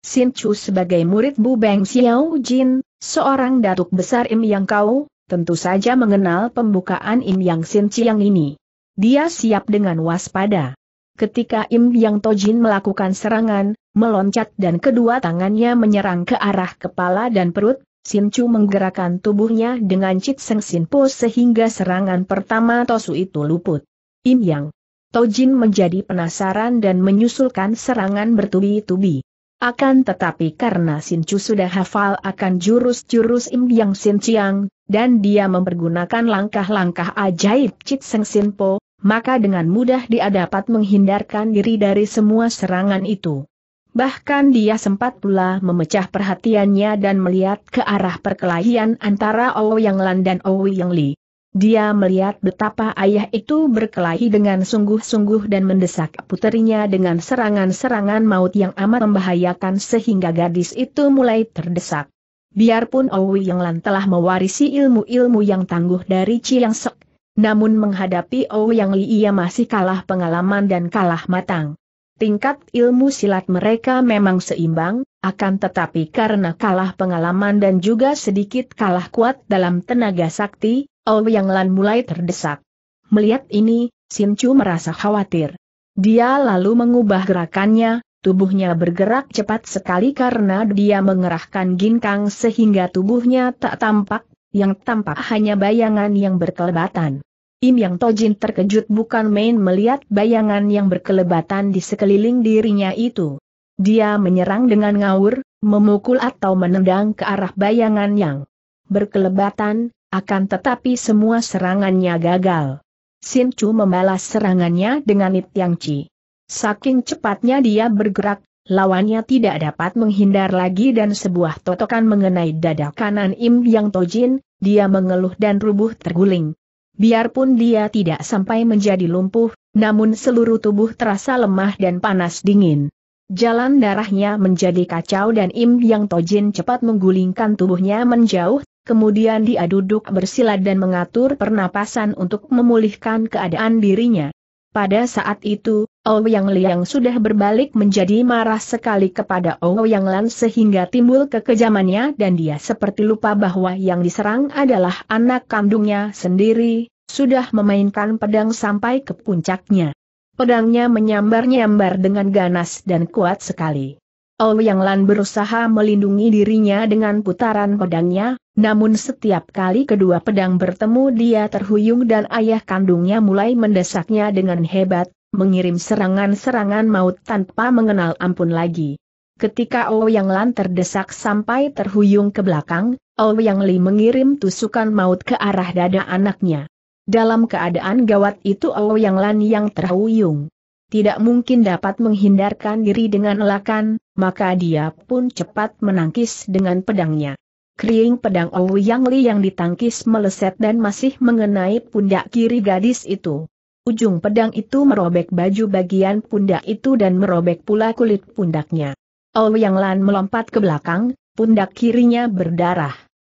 Sin Chu sebagai murid Bu Beng Xiao Jin, seorang datuk besar Im Yang Kau, tentu saja mengenal pembukaan Im Yang Sin Chiang ini. Dia siap dengan waspada. Ketika Im Yang Tojin melakukan serangan, meloncat dan kedua tangannya menyerang ke arah kepala dan perut, Sin Chu menggerakkan tubuhnya dengan Chit Seng Sin Po sehingga serangan pertama Tosu itu luput. Im Yang Tojin menjadi penasaran dan menyusulkan serangan bertubi-tubi. Akan tetapi karena Sin Chu sudah hafal akan jurus-jurus Im Yang Sin Chiang, dan dia mempergunakan langkah-langkah ajaib Chit Seng Sin Po, maka dengan mudah dia dapat menghindarkan diri dari semua serangan itu. Bahkan dia sempat pula memecah perhatiannya dan melihat ke arah perkelahian antara Ouyang Lan dan Ouyang Li. Dia melihat betapa ayah itu berkelahi dengan sungguh-sungguh dan mendesak puterinya dengan serangan-serangan maut yang amat membahayakan sehingga gadis itu mulai terdesak. Biarpun Owi Yang Lan telah mewarisi ilmu-ilmu yang tangguh dari Chiang Sek, namun menghadapi Ouyang oh Li ia masih kalah pengalaman dan kalah matang. Tingkat ilmu silat mereka memang seimbang, akan tetapi karena kalah pengalaman dan juga sedikit kalah kuat dalam tenaga sakti, Ouyang oh Lan mulai terdesak. Melihat ini, Sin Chu merasa khawatir. Dia lalu mengubah gerakannya, tubuhnya bergerak cepat sekali karena dia mengerahkan ginkang sehingga tubuhnya tak tampak, yang tampak hanya bayangan yang berkelebatan. Im Yang Tojin terkejut bukan main melihat bayangan yang berkelebatan di sekeliling dirinya itu. Dia menyerang dengan ngawur, memukul atau menendang ke arah bayangan yang berkelebatan, akan tetapi semua serangannya gagal. Sin Chu membalas serangannya dengan It Yang Chi. Saking cepatnya dia bergerak, lawannya tidak dapat menghindar lagi dan sebuah totokan mengenai dada kanan Im Yang Tojin, dia mengeluh dan rubuh terguling. Biarpun dia tidak sampai menjadi lumpuh, namun seluruh tubuh terasa lemah dan panas dingin. Jalan darahnya menjadi kacau dan Im Yang Tojin cepat menggulingkan tubuhnya menjauh, kemudian dia duduk bersila dan mengatur pernapasan untuk memulihkan keadaan dirinya. Pada saat itu, Ouyang Liang sudah berbalik menjadi marah sekali kepada Ouyang Lan sehingga timbul kekejamannya dan dia seperti lupa bahwa yang diserang adalah anak kandungnya sendiri, sudah memainkan pedang sampai ke puncaknya. Pedangnya menyambar-nyambar dengan ganas dan kuat sekali. Ouyang Lan berusaha melindungi dirinya dengan putaran pedangnya, namun setiap kali kedua pedang bertemu dia terhuyung dan ayah kandungnya mulai mendesaknya dengan hebat, mengirim serangan-serangan maut tanpa mengenal ampun lagi. Ketika Yang Lan terdesak sampai terhuyung ke belakang, Yang Li mengirim tusukan maut ke arah dada anaknya. Dalam keadaan gawat itu Yang Lan yang terhuyung. Tidak mungkin dapat menghindarkan diri dengan elakan, maka dia pun cepat menangkis dengan pedangnya. Kering pedang Yang Li yang ditangkis meleset dan masih mengenai pundak kiri gadis itu. Ujung pedang itu merobek baju bagian pundak itu dan merobek pula kulit pundaknya. Ouyang Lan melompat ke belakang, pundak kirinya berdarah.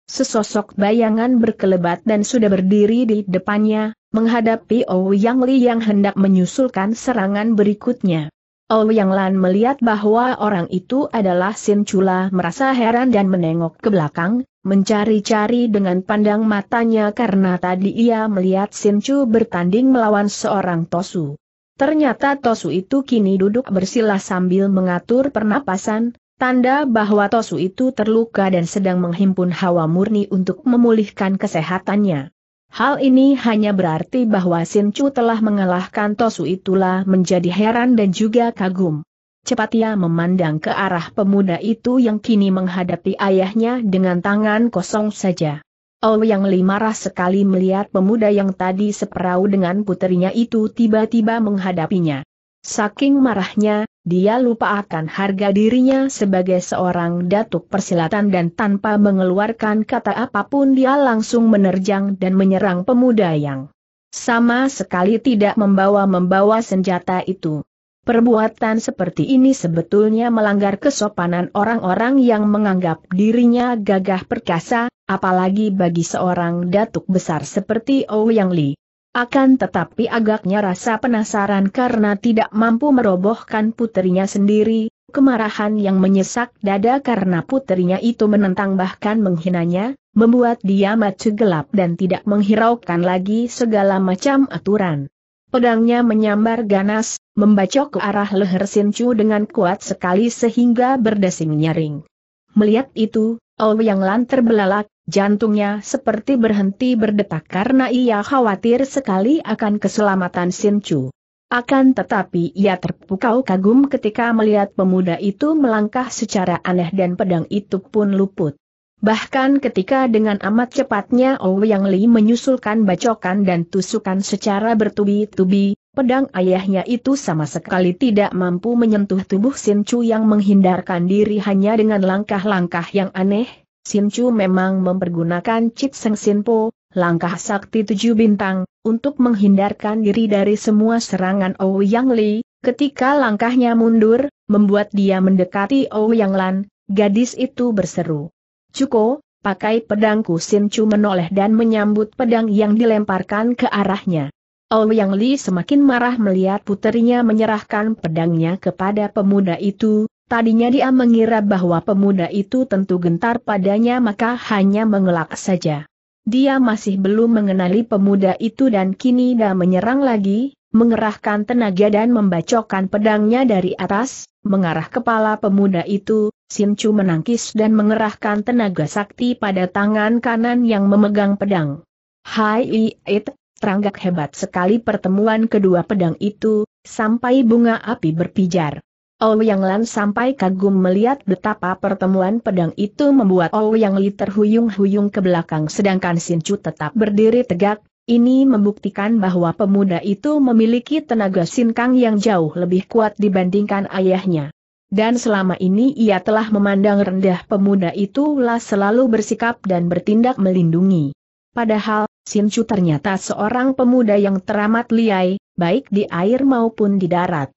Sesosok bayangan berkelebat dan sudah berdiri di depannya, menghadapi Ouyang Li yang hendak menyusulkan serangan berikutnya. Ouyang Lan melihat bahwa orang itu adalah Sin Chula merasa heran dan menengok ke belakang, mencari-cari dengan pandang matanya karena tadi ia melihat Sinchu bertanding melawan seorang Tosu. Ternyata Tosu itu kini duduk bersila sambil mengatur pernapasan, tanda bahwa Tosu itu terluka dan sedang menghimpun hawa murni untuk memulihkan kesehatannya. Hal ini hanya berarti bahwa Sinchu telah mengalahkan Tosu itulah menjadi heran dan juga kagum. Cepat ia memandang ke arah pemuda itu yang kini menghadapi ayahnya dengan tangan kosong saja. Oh yang marah sekali melihat pemuda yang tadi seperau dengan puterinya itu tiba-tiba menghadapinya. Saking marahnya, dia lupa akan harga dirinya sebagai seorang datuk persilatan dan tanpa mengeluarkan kata apapun dia langsung menerjang dan menyerang pemuda yang sama sekali tidak membawa-membawa senjata itu. Perbuatan seperti ini sebetulnya melanggar kesopanan orang-orang yang menganggap dirinya gagah perkasa, apalagi bagi seorang datuk besar seperti Ouyang Li. Akan tetapi agaknya rasa penasaran karena tidak mampu merobohkan putrinya sendiri, kemarahan yang menyesak dada karena putrinya itu menentang bahkan menghinanya, membuat dia maju gelap dan tidak menghiraukan lagi segala macam aturan. Pedangnya menyambar ganas, membacok ke arah leher Sinchu dengan kuat sekali sehingga berdesing nyaring. Melihat itu, Ou yang Lan terbelalak, jantungnya seperti berhenti berdetak karena ia khawatir sekali akan keselamatan Sinchu. Akan tetapi ia terpukau kagum ketika melihat pemuda itu melangkah secara aneh dan pedang itu pun luput. Bahkan ketika dengan amat cepatnya Yang Li menyusulkan bacokan dan tusukan secara bertubi-tubi, pedang ayahnya itu sama sekali tidak mampu menyentuh tubuh Sin Chu yang menghindarkan diri hanya dengan langkah-langkah yang aneh. Sin Chu memang mempergunakan Chit Seng Sin Po, langkah sakti tujuh bintang, untuk menghindarkan diri dari semua serangan Yang Li, ketika langkahnya mundur, membuat dia mendekati Yang Lan, gadis itu berseru. Cuko, pakai pedangku Chu menoleh dan menyambut pedang yang dilemparkan ke arahnya. Oh, yang Li semakin marah melihat puterinya menyerahkan pedangnya kepada pemuda itu, tadinya dia mengira bahwa pemuda itu tentu gentar padanya maka hanya mengelak saja. Dia masih belum mengenali pemuda itu dan kini dia menyerang lagi, mengerahkan tenaga dan membacokkan pedangnya dari atas, mengarah kepala pemuda itu, Chu menangkis dan mengerahkan tenaga sakti pada tangan kanan yang memegang pedang. Hai it, teranggak hebat sekali pertemuan kedua pedang itu, sampai bunga api berpijar. Ouyang Lan sampai kagum melihat betapa pertemuan pedang itu membuat Ouyang Li terhuyung-huyung ke belakang sedangkan Sin Chu tetap berdiri tegak, ini membuktikan bahwa pemuda itu memiliki tenaga sin kang yang jauh lebih kuat dibandingkan ayahnya dan selama ini ia telah memandang rendah pemuda itulah selalu bersikap dan bertindak melindungi. Padahal, Chu ternyata seorang pemuda yang teramat liai, baik di air maupun di darat.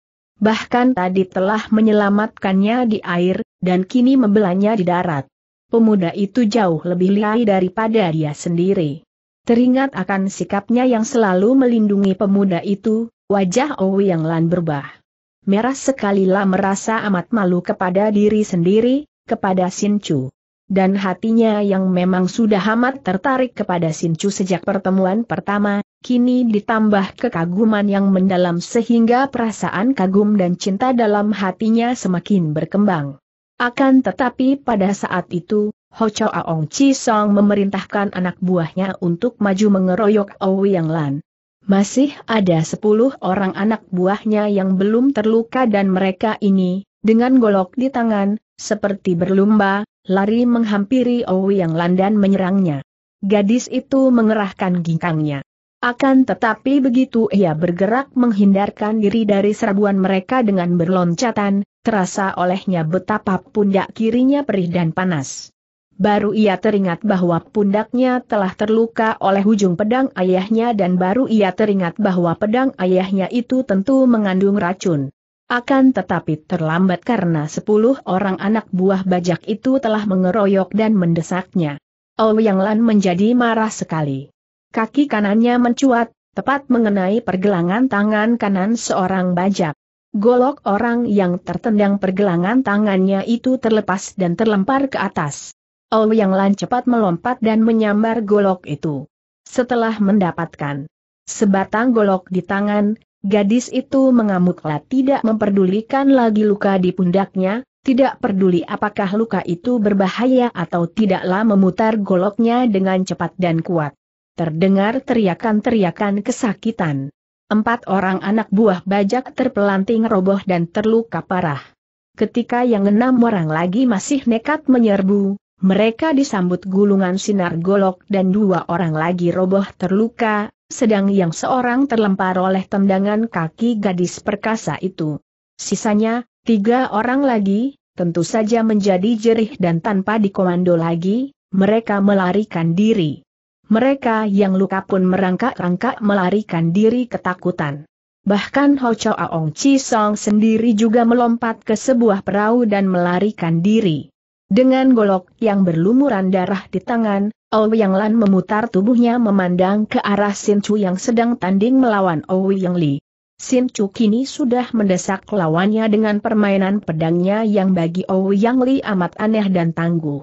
Bahkan tadi telah menyelamatkannya di air, dan kini membelanya di darat. Pemuda itu jauh lebih liai daripada dia sendiri. Teringat akan sikapnya yang selalu melindungi pemuda itu, wajah Owi yang lan berubah merah sekali lah merasa amat malu kepada diri sendiri, kepada Chu. Dan hatinya yang memang sudah amat tertarik kepada Chu sejak pertemuan pertama, kini ditambah kekaguman yang mendalam sehingga perasaan kagum dan cinta dalam hatinya semakin berkembang. Akan tetapi pada saat itu, Ho Chao Aong Chi Song memerintahkan anak buahnya untuk maju mengeroyok Owi Yang Lan. Masih ada sepuluh orang anak buahnya yang belum terluka dan mereka ini, dengan golok di tangan, seperti berlumba, lari menghampiri Owi yang landan menyerangnya. Gadis itu mengerahkan ginkangnya. Akan tetapi begitu ia bergerak menghindarkan diri dari serbuan mereka dengan berloncatan, terasa olehnya betapa pundak kirinya perih dan panas. Baru ia teringat bahwa pundaknya telah terluka oleh ujung pedang ayahnya dan baru ia teringat bahwa pedang ayahnya itu tentu mengandung racun. Akan tetapi terlambat karena sepuluh orang anak buah bajak itu telah mengeroyok dan mendesaknya. Ouyang Lan menjadi marah sekali. Kaki kanannya mencuat, tepat mengenai pergelangan tangan kanan seorang bajak. Golok orang yang tertendang pergelangan tangannya itu terlepas dan terlempar ke atas. Oh, yang Lan cepat melompat dan menyambar golok itu. Setelah mendapatkan sebatang golok di tangan, gadis itu mengamuklah tidak memperdulikan lagi luka di pundaknya, tidak peduli apakah luka itu berbahaya atau tidaklah memutar goloknya dengan cepat dan kuat. Terdengar teriakan-teriakan kesakitan. Empat orang anak buah bajak terpelanting roboh dan terluka parah. Ketika yang enam orang lagi masih nekat menyerbu, mereka disambut gulungan sinar golok dan dua orang lagi roboh terluka, sedang yang seorang terlempar oleh tendangan kaki gadis perkasa itu. Sisanya, tiga orang lagi, tentu saja menjadi jerih dan tanpa dikomando lagi, mereka melarikan diri. Mereka yang luka pun merangkak-rangkak melarikan diri ketakutan. Bahkan Ho Chao Aung Chi sendiri juga melompat ke sebuah perahu dan melarikan diri. Dengan golok yang berlumuran darah di tangan, Ouyang Lan memutar tubuhnya memandang ke arah Sin Chu yang sedang tanding melawan Ouyang Li. Sin Chu kini sudah mendesak lawannya dengan permainan pedangnya yang bagi Ouyang Li amat aneh dan tangguh.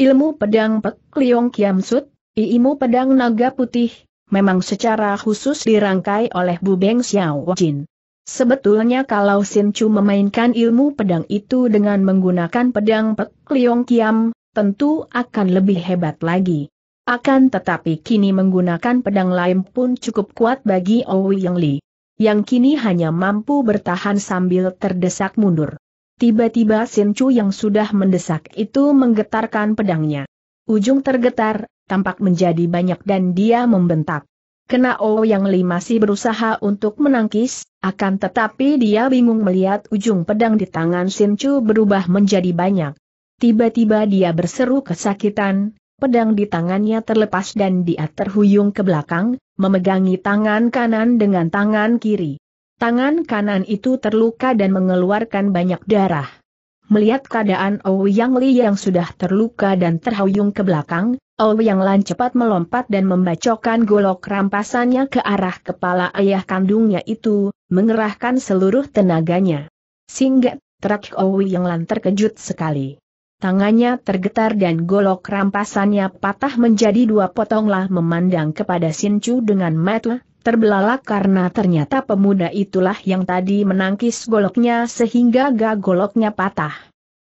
Ilmu pedang Pek Liong Kiam Sut, ilmu pedang naga putih, memang secara khusus dirangkai oleh Bu Beng Xiao Jin. Sebetulnya kalau Sin Chu memainkan ilmu pedang itu dengan menggunakan pedang Pek Liong Kiam, tentu akan lebih hebat lagi. Akan tetapi kini menggunakan pedang lain pun cukup kuat bagi Owi Yang Li, yang kini hanya mampu bertahan sambil terdesak mundur. Tiba-tiba Sin Chu yang sudah mendesak itu menggetarkan pedangnya. Ujung tergetar, tampak menjadi banyak dan dia membentak. Kena Owi Yang Li masih berusaha untuk menangkis, akan tetapi dia bingung melihat ujung pedang di tangan Chu berubah menjadi banyak. Tiba-tiba dia berseru kesakitan, pedang di tangannya terlepas dan dia terhuyung ke belakang, memegangi tangan kanan dengan tangan kiri. Tangan kanan itu terluka dan mengeluarkan banyak darah. Melihat keadaan Ouyang Li yang sudah terluka dan terhuyung ke belakang, Ouyang Lan cepat melompat dan membacokkan golok rampasannya ke arah kepala ayah kandungnya itu, mengerahkan seluruh tenaganya. Singgah, terak Ouyang Lan terkejut sekali. Tangannya tergetar dan golok rampasannya patah menjadi dua potonglah memandang kepada Sincu dengan mata terbelalak karena ternyata pemuda itulah yang tadi menangkis goloknya sehingga gak goloknya patah.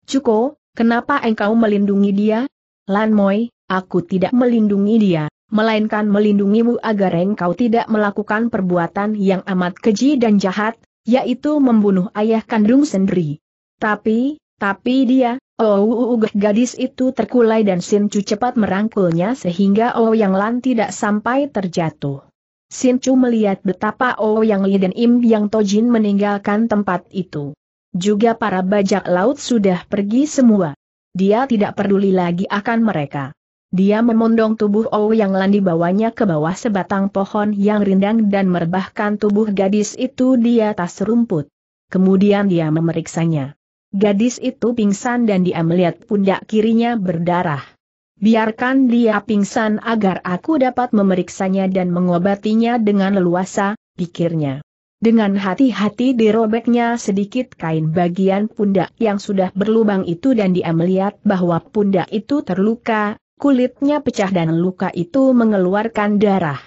Cuko, kenapa engkau melindungi dia? Lan Moi, Aku tidak melindungi dia, melainkan melindungimu agar engkau tidak melakukan perbuatan yang amat keji dan jahat, yaitu membunuh ayah kandung sendiri. Tapi, tapi dia, oh ugah gadis itu terkulai dan Sin Chu cepat merangkulnya sehingga Oh Yang Lan tidak sampai terjatuh. Sin Chu melihat betapa Oh Yang Li dan Im Yang Tojin meninggalkan tempat itu. Juga para bajak laut sudah pergi semua. Dia tidak peduli lagi akan mereka. Dia memondong tubuh yang Lan dibawanya ke bawah sebatang pohon yang rindang dan merebahkan tubuh gadis itu di atas rumput. Kemudian dia memeriksanya. Gadis itu pingsan dan dia melihat pundak kirinya berdarah. Biarkan dia pingsan agar aku dapat memeriksanya dan mengobatinya dengan leluasa, pikirnya. Dengan hati-hati dirobeknya sedikit kain bagian pundak yang sudah berlubang itu dan dia melihat bahwa pundak itu terluka, kulitnya pecah dan luka itu mengeluarkan darah.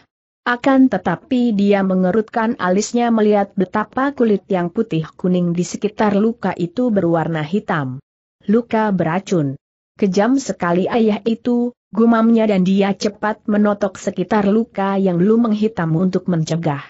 Akan tetapi dia mengerutkan alisnya melihat betapa kulit yang putih kuning di sekitar luka itu berwarna hitam. Luka beracun. Kejam sekali ayah itu, gumamnya dan dia cepat menotok sekitar luka yang belum menghitam untuk mencegah.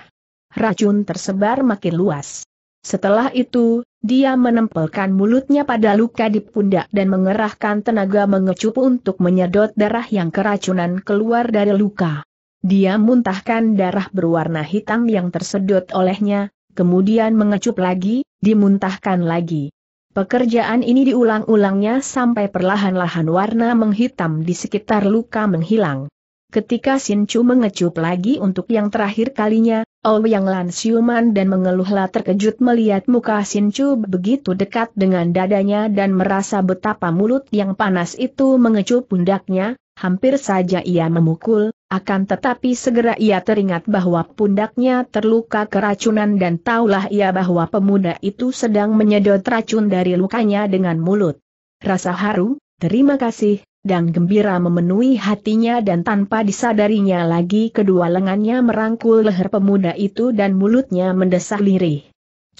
Racun tersebar makin luas. Setelah itu, dia menempelkan mulutnya pada luka di pundak dan mengerahkan tenaga mengecup untuk menyedot darah yang keracunan keluar dari luka. Dia muntahkan darah berwarna hitam yang tersedot olehnya, kemudian mengecup lagi, dimuntahkan lagi. Pekerjaan ini diulang-ulangnya sampai perlahan-lahan warna menghitam di sekitar luka menghilang. Ketika Sinchu mengecup lagi untuk yang terakhir kalinya, Ouyang Lan siuman dan mengeluhlah terkejut melihat muka Chu begitu dekat dengan dadanya dan merasa betapa mulut yang panas itu mengecup pundaknya, hampir saja ia memukul, akan tetapi segera ia teringat bahwa pundaknya terluka keracunan dan taulah ia bahwa pemuda itu sedang menyedot racun dari lukanya dengan mulut. Rasa haru, terima kasih, dan gembira memenuhi hatinya dan tanpa disadarinya lagi kedua lengannya merangkul leher pemuda itu dan mulutnya mendesah lirih.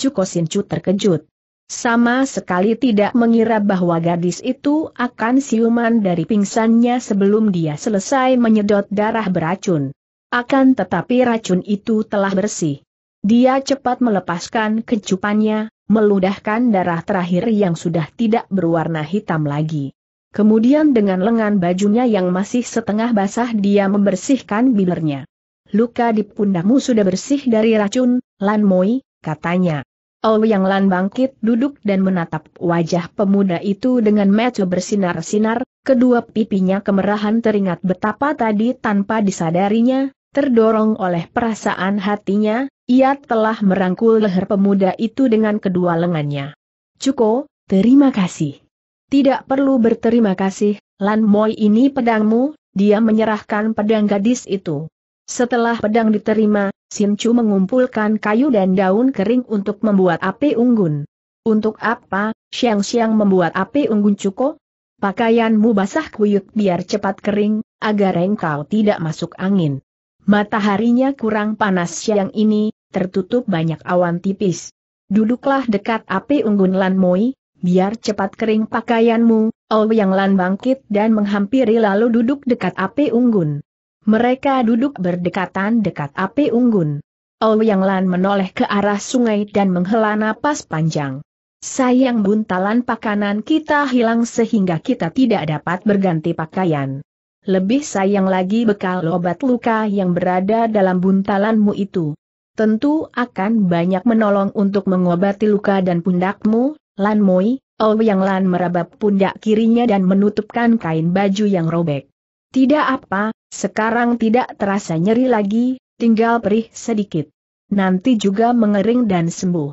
Cuko Sincu terkejut. Sama sekali tidak mengira bahwa gadis itu akan siuman dari pingsannya sebelum dia selesai menyedot darah beracun. Akan tetapi racun itu telah bersih. Dia cepat melepaskan kecupannya, meludahkan darah terakhir yang sudah tidak berwarna hitam lagi. Kemudian dengan lengan bajunya yang masih setengah basah dia membersihkan bibirnya. Luka di pundakmu sudah bersih dari racun, Lan Moi, katanya. Oh Yang Lan bangkit duduk dan menatap wajah pemuda itu dengan mata bersinar-sinar, kedua pipinya kemerahan teringat betapa tadi tanpa disadarinya, terdorong oleh perasaan hatinya, ia telah merangkul leher pemuda itu dengan kedua lengannya. Cuko, terima kasih. Tidak perlu berterima kasih, Lan Moi ini pedangmu, dia menyerahkan pedang gadis itu. Setelah pedang diterima, Chu mengumpulkan kayu dan daun kering untuk membuat api unggun. Untuk apa, Xiang Xiang membuat api unggun cuko? Pakaianmu basah kuyuk biar cepat kering, agar engkau tidak masuk angin. Mataharinya kurang panas siang ini, tertutup banyak awan tipis. Duduklah dekat api unggun Lan Moi, Biar cepat kering pakaianmu, Oh Yang Lan bangkit dan menghampiri lalu duduk dekat api unggun. Mereka duduk berdekatan dekat api unggun. Oh Yang Lan menoleh ke arah sungai dan menghela napas panjang. Sayang buntalan pakanan kita hilang sehingga kita tidak dapat berganti pakaian. Lebih sayang lagi bekal obat luka yang berada dalam buntalanmu itu. Tentu akan banyak menolong untuk mengobati luka dan pundakmu, Lan Moi, oh yang Lan merabap pundak kirinya dan menutupkan kain baju yang robek. Tidak apa, sekarang tidak terasa nyeri lagi, tinggal perih sedikit. Nanti juga mengering dan sembuh.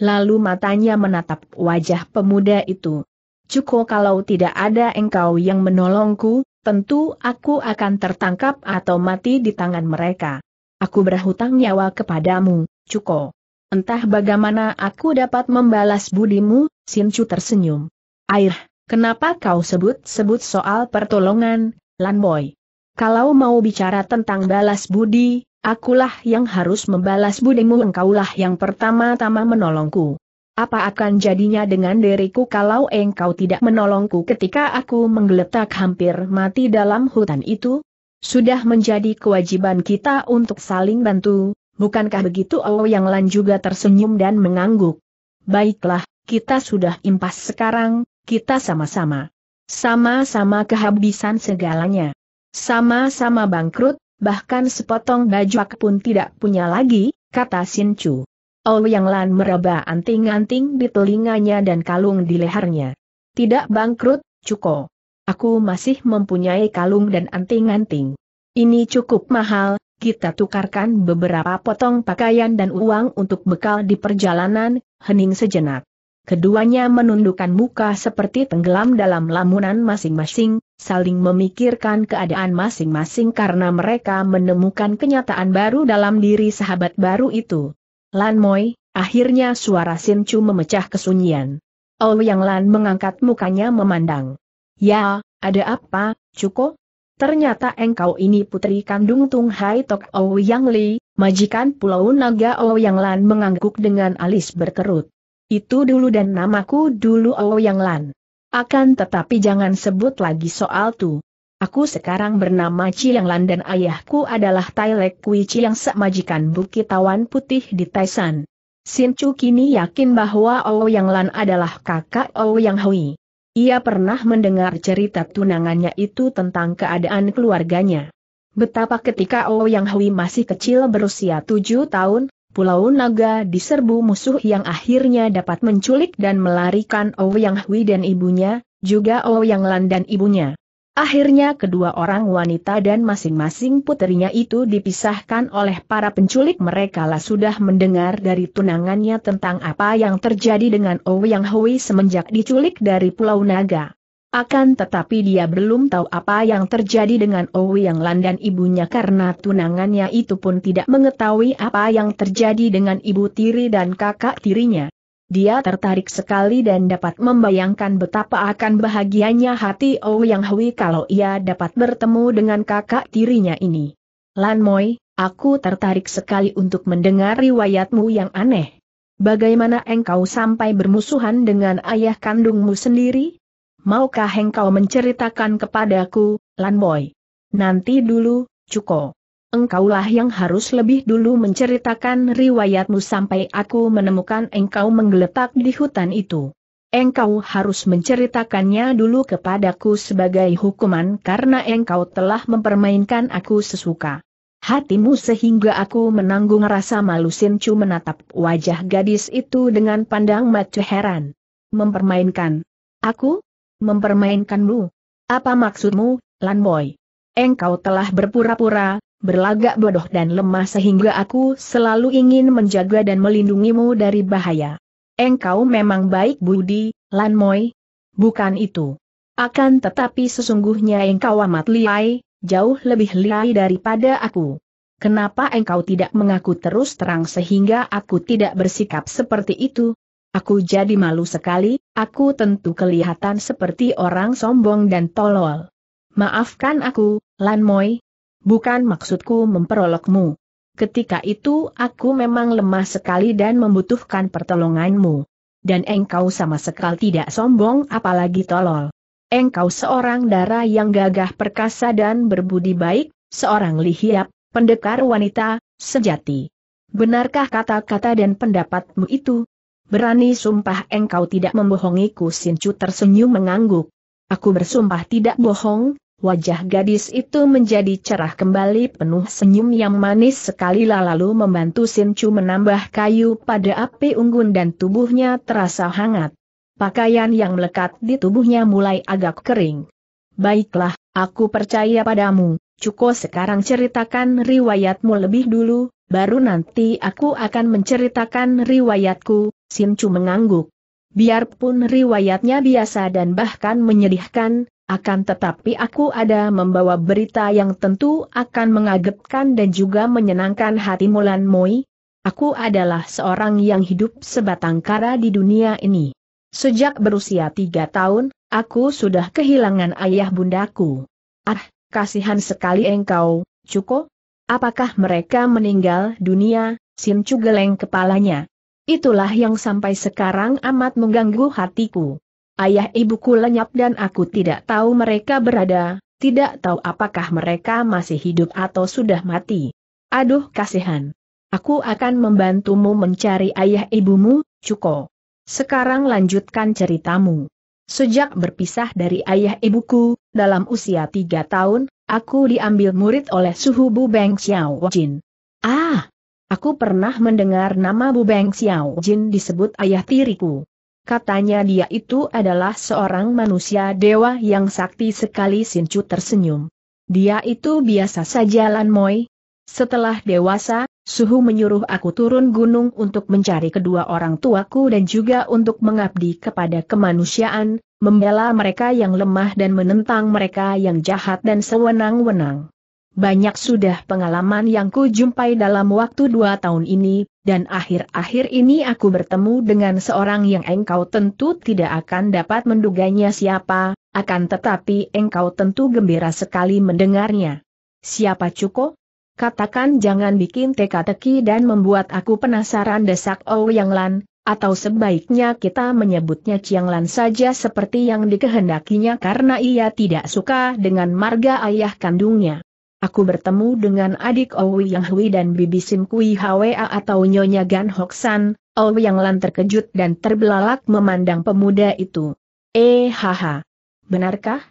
Lalu matanya menatap wajah pemuda itu. Cukup kalau tidak ada engkau yang menolongku, tentu aku akan tertangkap atau mati di tangan mereka. Aku berhutang nyawa kepadamu, cukup. Entah bagaimana aku dapat membalas budimu, Sincu tersenyum. Air, kenapa kau sebut-sebut soal pertolongan, Lanboy? Kalau mau bicara tentang balas budi, akulah yang harus membalas budimu engkaulah yang pertama-tama menolongku. Apa akan jadinya dengan diriku kalau engkau tidak menolongku ketika aku menggeletak hampir mati dalam hutan itu? Sudah menjadi kewajiban kita untuk saling bantu, bukankah begitu Yang Lan juga tersenyum dan mengangguk. Baiklah, kita sudah impas sekarang, kita sama-sama. Sama-sama kehabisan segalanya. Sama-sama bangkrut, bahkan sepotong baju pun tidak punya lagi, kata Sin Chu. Yang Lan meraba anting-anting di telinganya dan kalung di lehernya. Tidak bangkrut, Cuko. Aku masih mempunyai kalung dan anting-anting. Ini cukup mahal, kita tukarkan beberapa potong pakaian dan uang untuk bekal di perjalanan, hening sejenak. Keduanya menundukkan muka seperti tenggelam dalam lamunan masing-masing, saling memikirkan keadaan masing-masing karena mereka menemukan kenyataan baru dalam diri sahabat baru itu. Lan Moi, akhirnya suara Chu memecah kesunyian. Oh Yang Lan mengangkat mukanya memandang. Ya, ada apa, Cukup? Ternyata engkau ini putri kandung Tung Hai Tok Ou Li, majikan Pulau Naga Ou Lan mengangguk dengan alis berkerut. Itu dulu dan namaku dulu Ou Lan. Akan tetapi jangan sebut lagi soal tu. Aku sekarang bernama Chiang Lan dan ayahku adalah Tai Lek Kui Chiang Sek majikan Bukit Tawan Putih di Taisan. Sin Chu kini yakin bahwa Ouyang Lan adalah kakak Ouyang Hui. Ia pernah mendengar cerita tunangannya itu tentang keadaan keluarganya. Betapa ketika oh yang Hui masih kecil berusia tujuh tahun, Pulau Naga diserbu musuh yang akhirnya dapat menculik dan melarikan oh yang Hui dan ibunya, juga oh yang Lan dan ibunya. Akhirnya kedua orang wanita dan masing-masing puterinya itu dipisahkan oleh para penculik mereka lah sudah mendengar dari tunangannya tentang apa yang terjadi dengan Ouyang oh Hui semenjak diculik dari Pulau Naga. Akan tetapi dia belum tahu apa yang terjadi dengan Ouyang oh Lan dan ibunya karena tunangannya itu pun tidak mengetahui apa yang terjadi dengan ibu tiri dan kakak tirinya. Dia tertarik sekali dan dapat membayangkan betapa akan bahagianya hati oh yang Hui kalau ia dapat bertemu dengan kakak tirinya ini. Lan Moi, aku tertarik sekali untuk mendengar riwayatmu yang aneh. Bagaimana engkau sampai bermusuhan dengan ayah kandungmu sendiri? Maukah engkau menceritakan kepadaku, Lan Moi? Nanti dulu, Cuko engkaulah yang harus lebih dulu menceritakan riwayatmu sampai aku menemukan engkau menggeletak di hutan itu. Engkau harus menceritakannya dulu kepadaku sebagai hukuman karena engkau telah mempermainkan aku sesuka hatimu sehingga aku menanggung rasa malu Sincu menatap wajah gadis itu dengan pandang mata heran. Mempermainkan. Aku? Mempermainkanmu? Apa maksudmu, Lanboy? Engkau telah berpura-pura, berlagak bodoh dan lemah sehingga aku selalu ingin menjaga dan melindungimu dari bahaya. Engkau memang baik budi, Lan Moi. Bukan itu. Akan tetapi sesungguhnya engkau amat liai, jauh lebih liai daripada aku. Kenapa engkau tidak mengaku terus terang sehingga aku tidak bersikap seperti itu? Aku jadi malu sekali, aku tentu kelihatan seperti orang sombong dan tolol. Maafkan aku, Lan Moi, bukan maksudku memperolokmu. Ketika itu aku memang lemah sekali dan membutuhkan pertolonganmu. Dan engkau sama sekali tidak sombong apalagi tolol. Engkau seorang darah yang gagah perkasa dan berbudi baik, seorang lihiap, pendekar wanita, sejati. Benarkah kata-kata dan pendapatmu itu? Berani sumpah engkau tidak membohongiku Sincu tersenyum mengangguk. Aku bersumpah tidak bohong, Wajah gadis itu menjadi cerah kembali penuh senyum yang manis sekali lalu membantu Chu menambah kayu pada api unggun dan tubuhnya terasa hangat. Pakaian yang melekat di tubuhnya mulai agak kering. Baiklah, aku percaya padamu, Cuko sekarang ceritakan riwayatmu lebih dulu, baru nanti aku akan menceritakan riwayatku, Chu mengangguk. Biarpun riwayatnya biasa dan bahkan menyedihkan, akan tetapi aku ada membawa berita yang tentu akan mengagetkan dan juga menyenangkan hati Mulan Moi. Aku adalah seorang yang hidup sebatang kara di dunia ini. Sejak berusia tiga tahun, aku sudah kehilangan ayah bundaku. Ah, kasihan sekali engkau, Cuko. Apakah mereka meninggal dunia, Sin cugeleng kepalanya. Itulah yang sampai sekarang amat mengganggu hatiku. Ayah ibuku lenyap dan aku tidak tahu mereka berada, tidak tahu apakah mereka masih hidup atau sudah mati. Aduh kasihan. Aku akan membantumu mencari ayah ibumu, Cuko. Sekarang lanjutkan ceritamu. Sejak berpisah dari ayah ibuku, dalam usia tiga tahun, aku diambil murid oleh suhu Bu Beng Xiao Jin. Ah! Aku pernah mendengar nama Bu Beng Xiao Jin disebut ayah tiriku. Katanya dia itu adalah seorang manusia dewa yang sakti sekali Sincu tersenyum. Dia itu biasa saja Lan Moi. Setelah dewasa, Suhu menyuruh aku turun gunung untuk mencari kedua orang tuaku dan juga untuk mengabdi kepada kemanusiaan, membela mereka yang lemah dan menentang mereka yang jahat dan sewenang-wenang. Banyak sudah pengalaman yang kujumpai dalam waktu dua tahun ini, dan akhir-akhir ini aku bertemu dengan seorang yang engkau tentu tidak akan dapat menduganya siapa, akan tetapi engkau tentu gembira sekali mendengarnya. Siapa Cuko? Katakan jangan bikin teka-teki dan membuat aku penasaran desak Yang Lan, atau sebaiknya kita menyebutnya Lan saja seperti yang dikehendakinya karena ia tidak suka dengan marga ayah kandungnya aku bertemu dengan adik Owi Yang Hui dan Bibi Sim Kui Hwa atau Nyonya Gan Hoksan, Owi Yang Lan terkejut dan terbelalak memandang pemuda itu. Eh haha. Benarkah?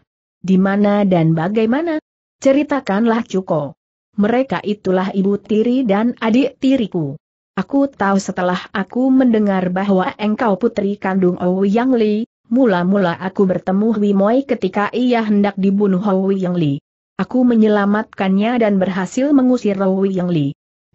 Di mana dan bagaimana? Ceritakanlah Cuko. Mereka itulah ibu tiri dan adik tiriku. Aku tahu setelah aku mendengar bahwa engkau putri kandung Owi Yang Li, mula-mula aku bertemu Hui Moi ketika ia hendak dibunuh Owi Yang Li. Aku menyelamatkannya dan berhasil mengusir Rui Yang Li.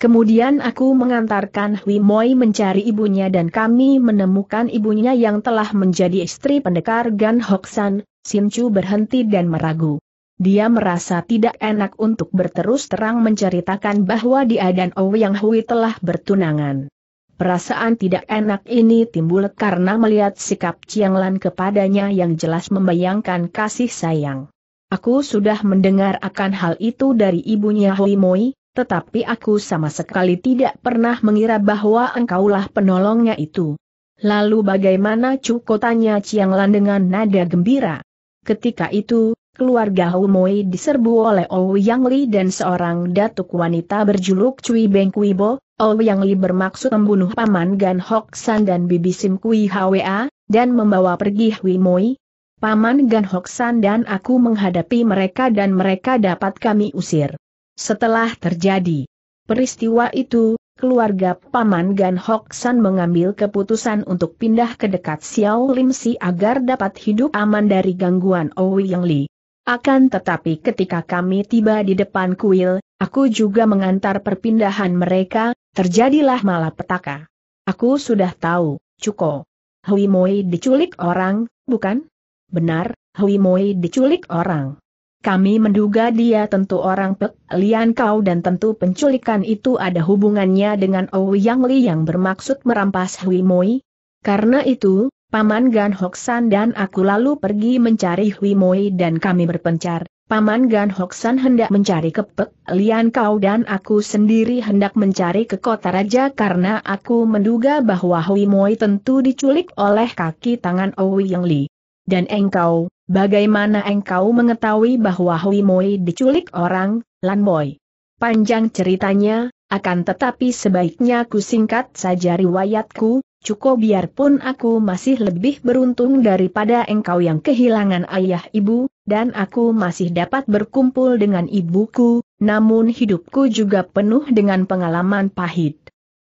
Kemudian aku mengantarkan Hui Moi mencari ibunya dan kami menemukan ibunya yang telah menjadi istri pendekar Gan Hoksan, Sin Chu berhenti dan meragu. Dia merasa tidak enak untuk berterus terang menceritakan bahwa dia dan Ouyang Hui telah bertunangan. Perasaan tidak enak ini timbul karena melihat sikap Chiang Lan kepadanya yang jelas membayangkan kasih sayang. Aku sudah mendengar akan hal itu dari ibunya Hui Moi, tetapi aku sama sekali tidak pernah mengira bahwa engkaulah penolongnya itu. Lalu bagaimana Cuko tanya Chiang Lan dengan nada gembira? Ketika itu, keluarga Moi diserbu oleh Ou Yang Li dan seorang datuk wanita berjuluk Cui Beng Kui Bo, Ou Yang Li bermaksud membunuh paman Gan Hok San dan bibi Sim Kui Hwa, dan membawa pergi Hui Moi, Paman Gan Hoksan dan aku menghadapi mereka dan mereka dapat kami usir. Setelah terjadi peristiwa itu, keluarga Paman Gan Hoksan mengambil keputusan untuk pindah ke dekat Xiao Lim Si agar dapat hidup aman dari gangguan Owi Yang Li. Akan tetapi ketika kami tiba di depan kuil, aku juga mengantar perpindahan mereka, terjadilah malapetaka. Aku sudah tahu, Cuko. Hui Moi diculik orang, bukan? Benar, Hui Moi diculik orang. Kami menduga dia tentu orang Pek Lian Kau dan tentu penculikan itu ada hubungannya dengan Ouyang Li yang bermaksud merampas Hui Moi. Karena itu, Paman Gan Hoksan dan aku lalu pergi mencari Hui Moi dan kami berpencar. Paman Gan Hoksan hendak mencari ke Pek Lian Kau dan aku sendiri hendak mencari ke kota raja karena aku menduga bahwa Hui Moi tentu diculik oleh kaki tangan Ouyang Li. Dan engkau, bagaimana engkau mengetahui bahwa Hui Moi diculik orang, Lan Moi? Panjang ceritanya, akan tetapi sebaiknya ku singkat saja riwayatku, cukup biarpun aku masih lebih beruntung daripada engkau yang kehilangan ayah ibu, dan aku masih dapat berkumpul dengan ibuku, namun hidupku juga penuh dengan pengalaman pahit.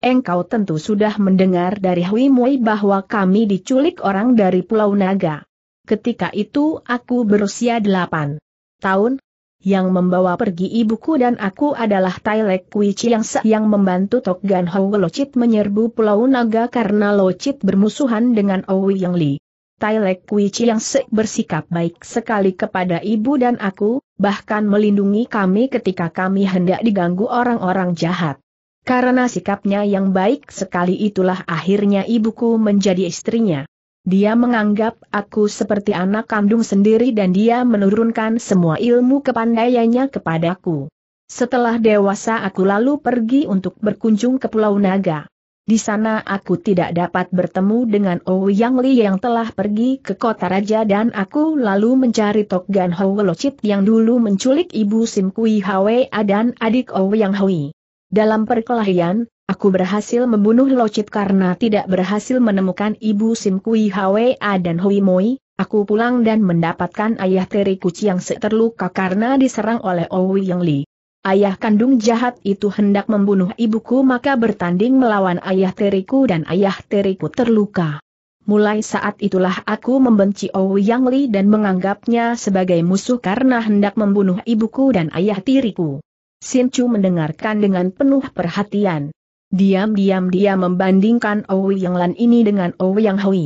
Engkau tentu sudah mendengar dari Hui Mui bahwa kami diculik orang dari Pulau Naga. Ketika itu aku berusia delapan tahun, yang membawa pergi ibuku dan aku adalah Tailek Kui Chiang Se yang membantu Tok Gan Ho Locit menyerbu Pulau Naga karena Locit bermusuhan dengan Owi Yang Li. Tailek Kui Chiang Se bersikap baik sekali kepada ibu dan aku, bahkan melindungi kami ketika kami hendak diganggu orang-orang jahat. Karena sikapnya yang baik sekali itulah akhirnya ibuku menjadi istrinya. Dia menganggap aku seperti anak kandung sendiri dan dia menurunkan semua ilmu kepandaiannya kepadaku. Setelah dewasa aku lalu pergi untuk berkunjung ke Pulau Naga. Di sana aku tidak dapat bertemu dengan Ouyang Li yang telah pergi ke kota raja dan aku lalu mencari Tok Gan Ho yang dulu menculik ibu Sim Kui Hwa dan adik Ouyang Hui. Dalam perkelahian, Aku berhasil membunuh Locit karena tidak berhasil menemukan ibu Sim Kui Hwa dan Hui Moi, aku pulang dan mendapatkan ayah Teri Kuci yang seterluka karena diserang oleh Owi Yang Li. Ayah kandung jahat itu hendak membunuh ibuku maka bertanding melawan ayah teriku dan ayah teriku terluka. Mulai saat itulah aku membenci Owi Yang Li dan menganggapnya sebagai musuh karena hendak membunuh ibuku dan ayah tiriku. Chu mendengarkan dengan penuh perhatian. Diam-diam dia membandingkan Owi Yang Lan ini dengan Owi Yang Hui.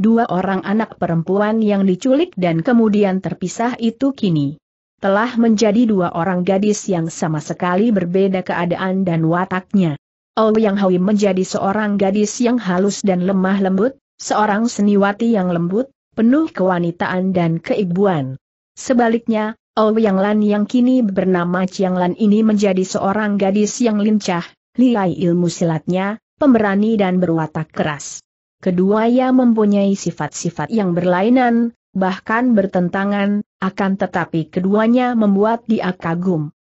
Dua orang anak perempuan yang diculik dan kemudian terpisah itu kini telah menjadi dua orang gadis yang sama sekali berbeda keadaan dan wataknya. Owi Yang Hui menjadi seorang gadis yang halus dan lemah lembut, seorang seniwati yang lembut, penuh kewanitaan dan keibuan. Sebaliknya, Owi Yang Lan yang kini bernama Chiang Lan ini menjadi seorang gadis yang lincah, lihai ilmu silatnya, pemberani dan berwatak keras. Keduanya mempunyai sifat-sifat yang berlainan, bahkan bertentangan, akan tetapi keduanya membuat dia kagum.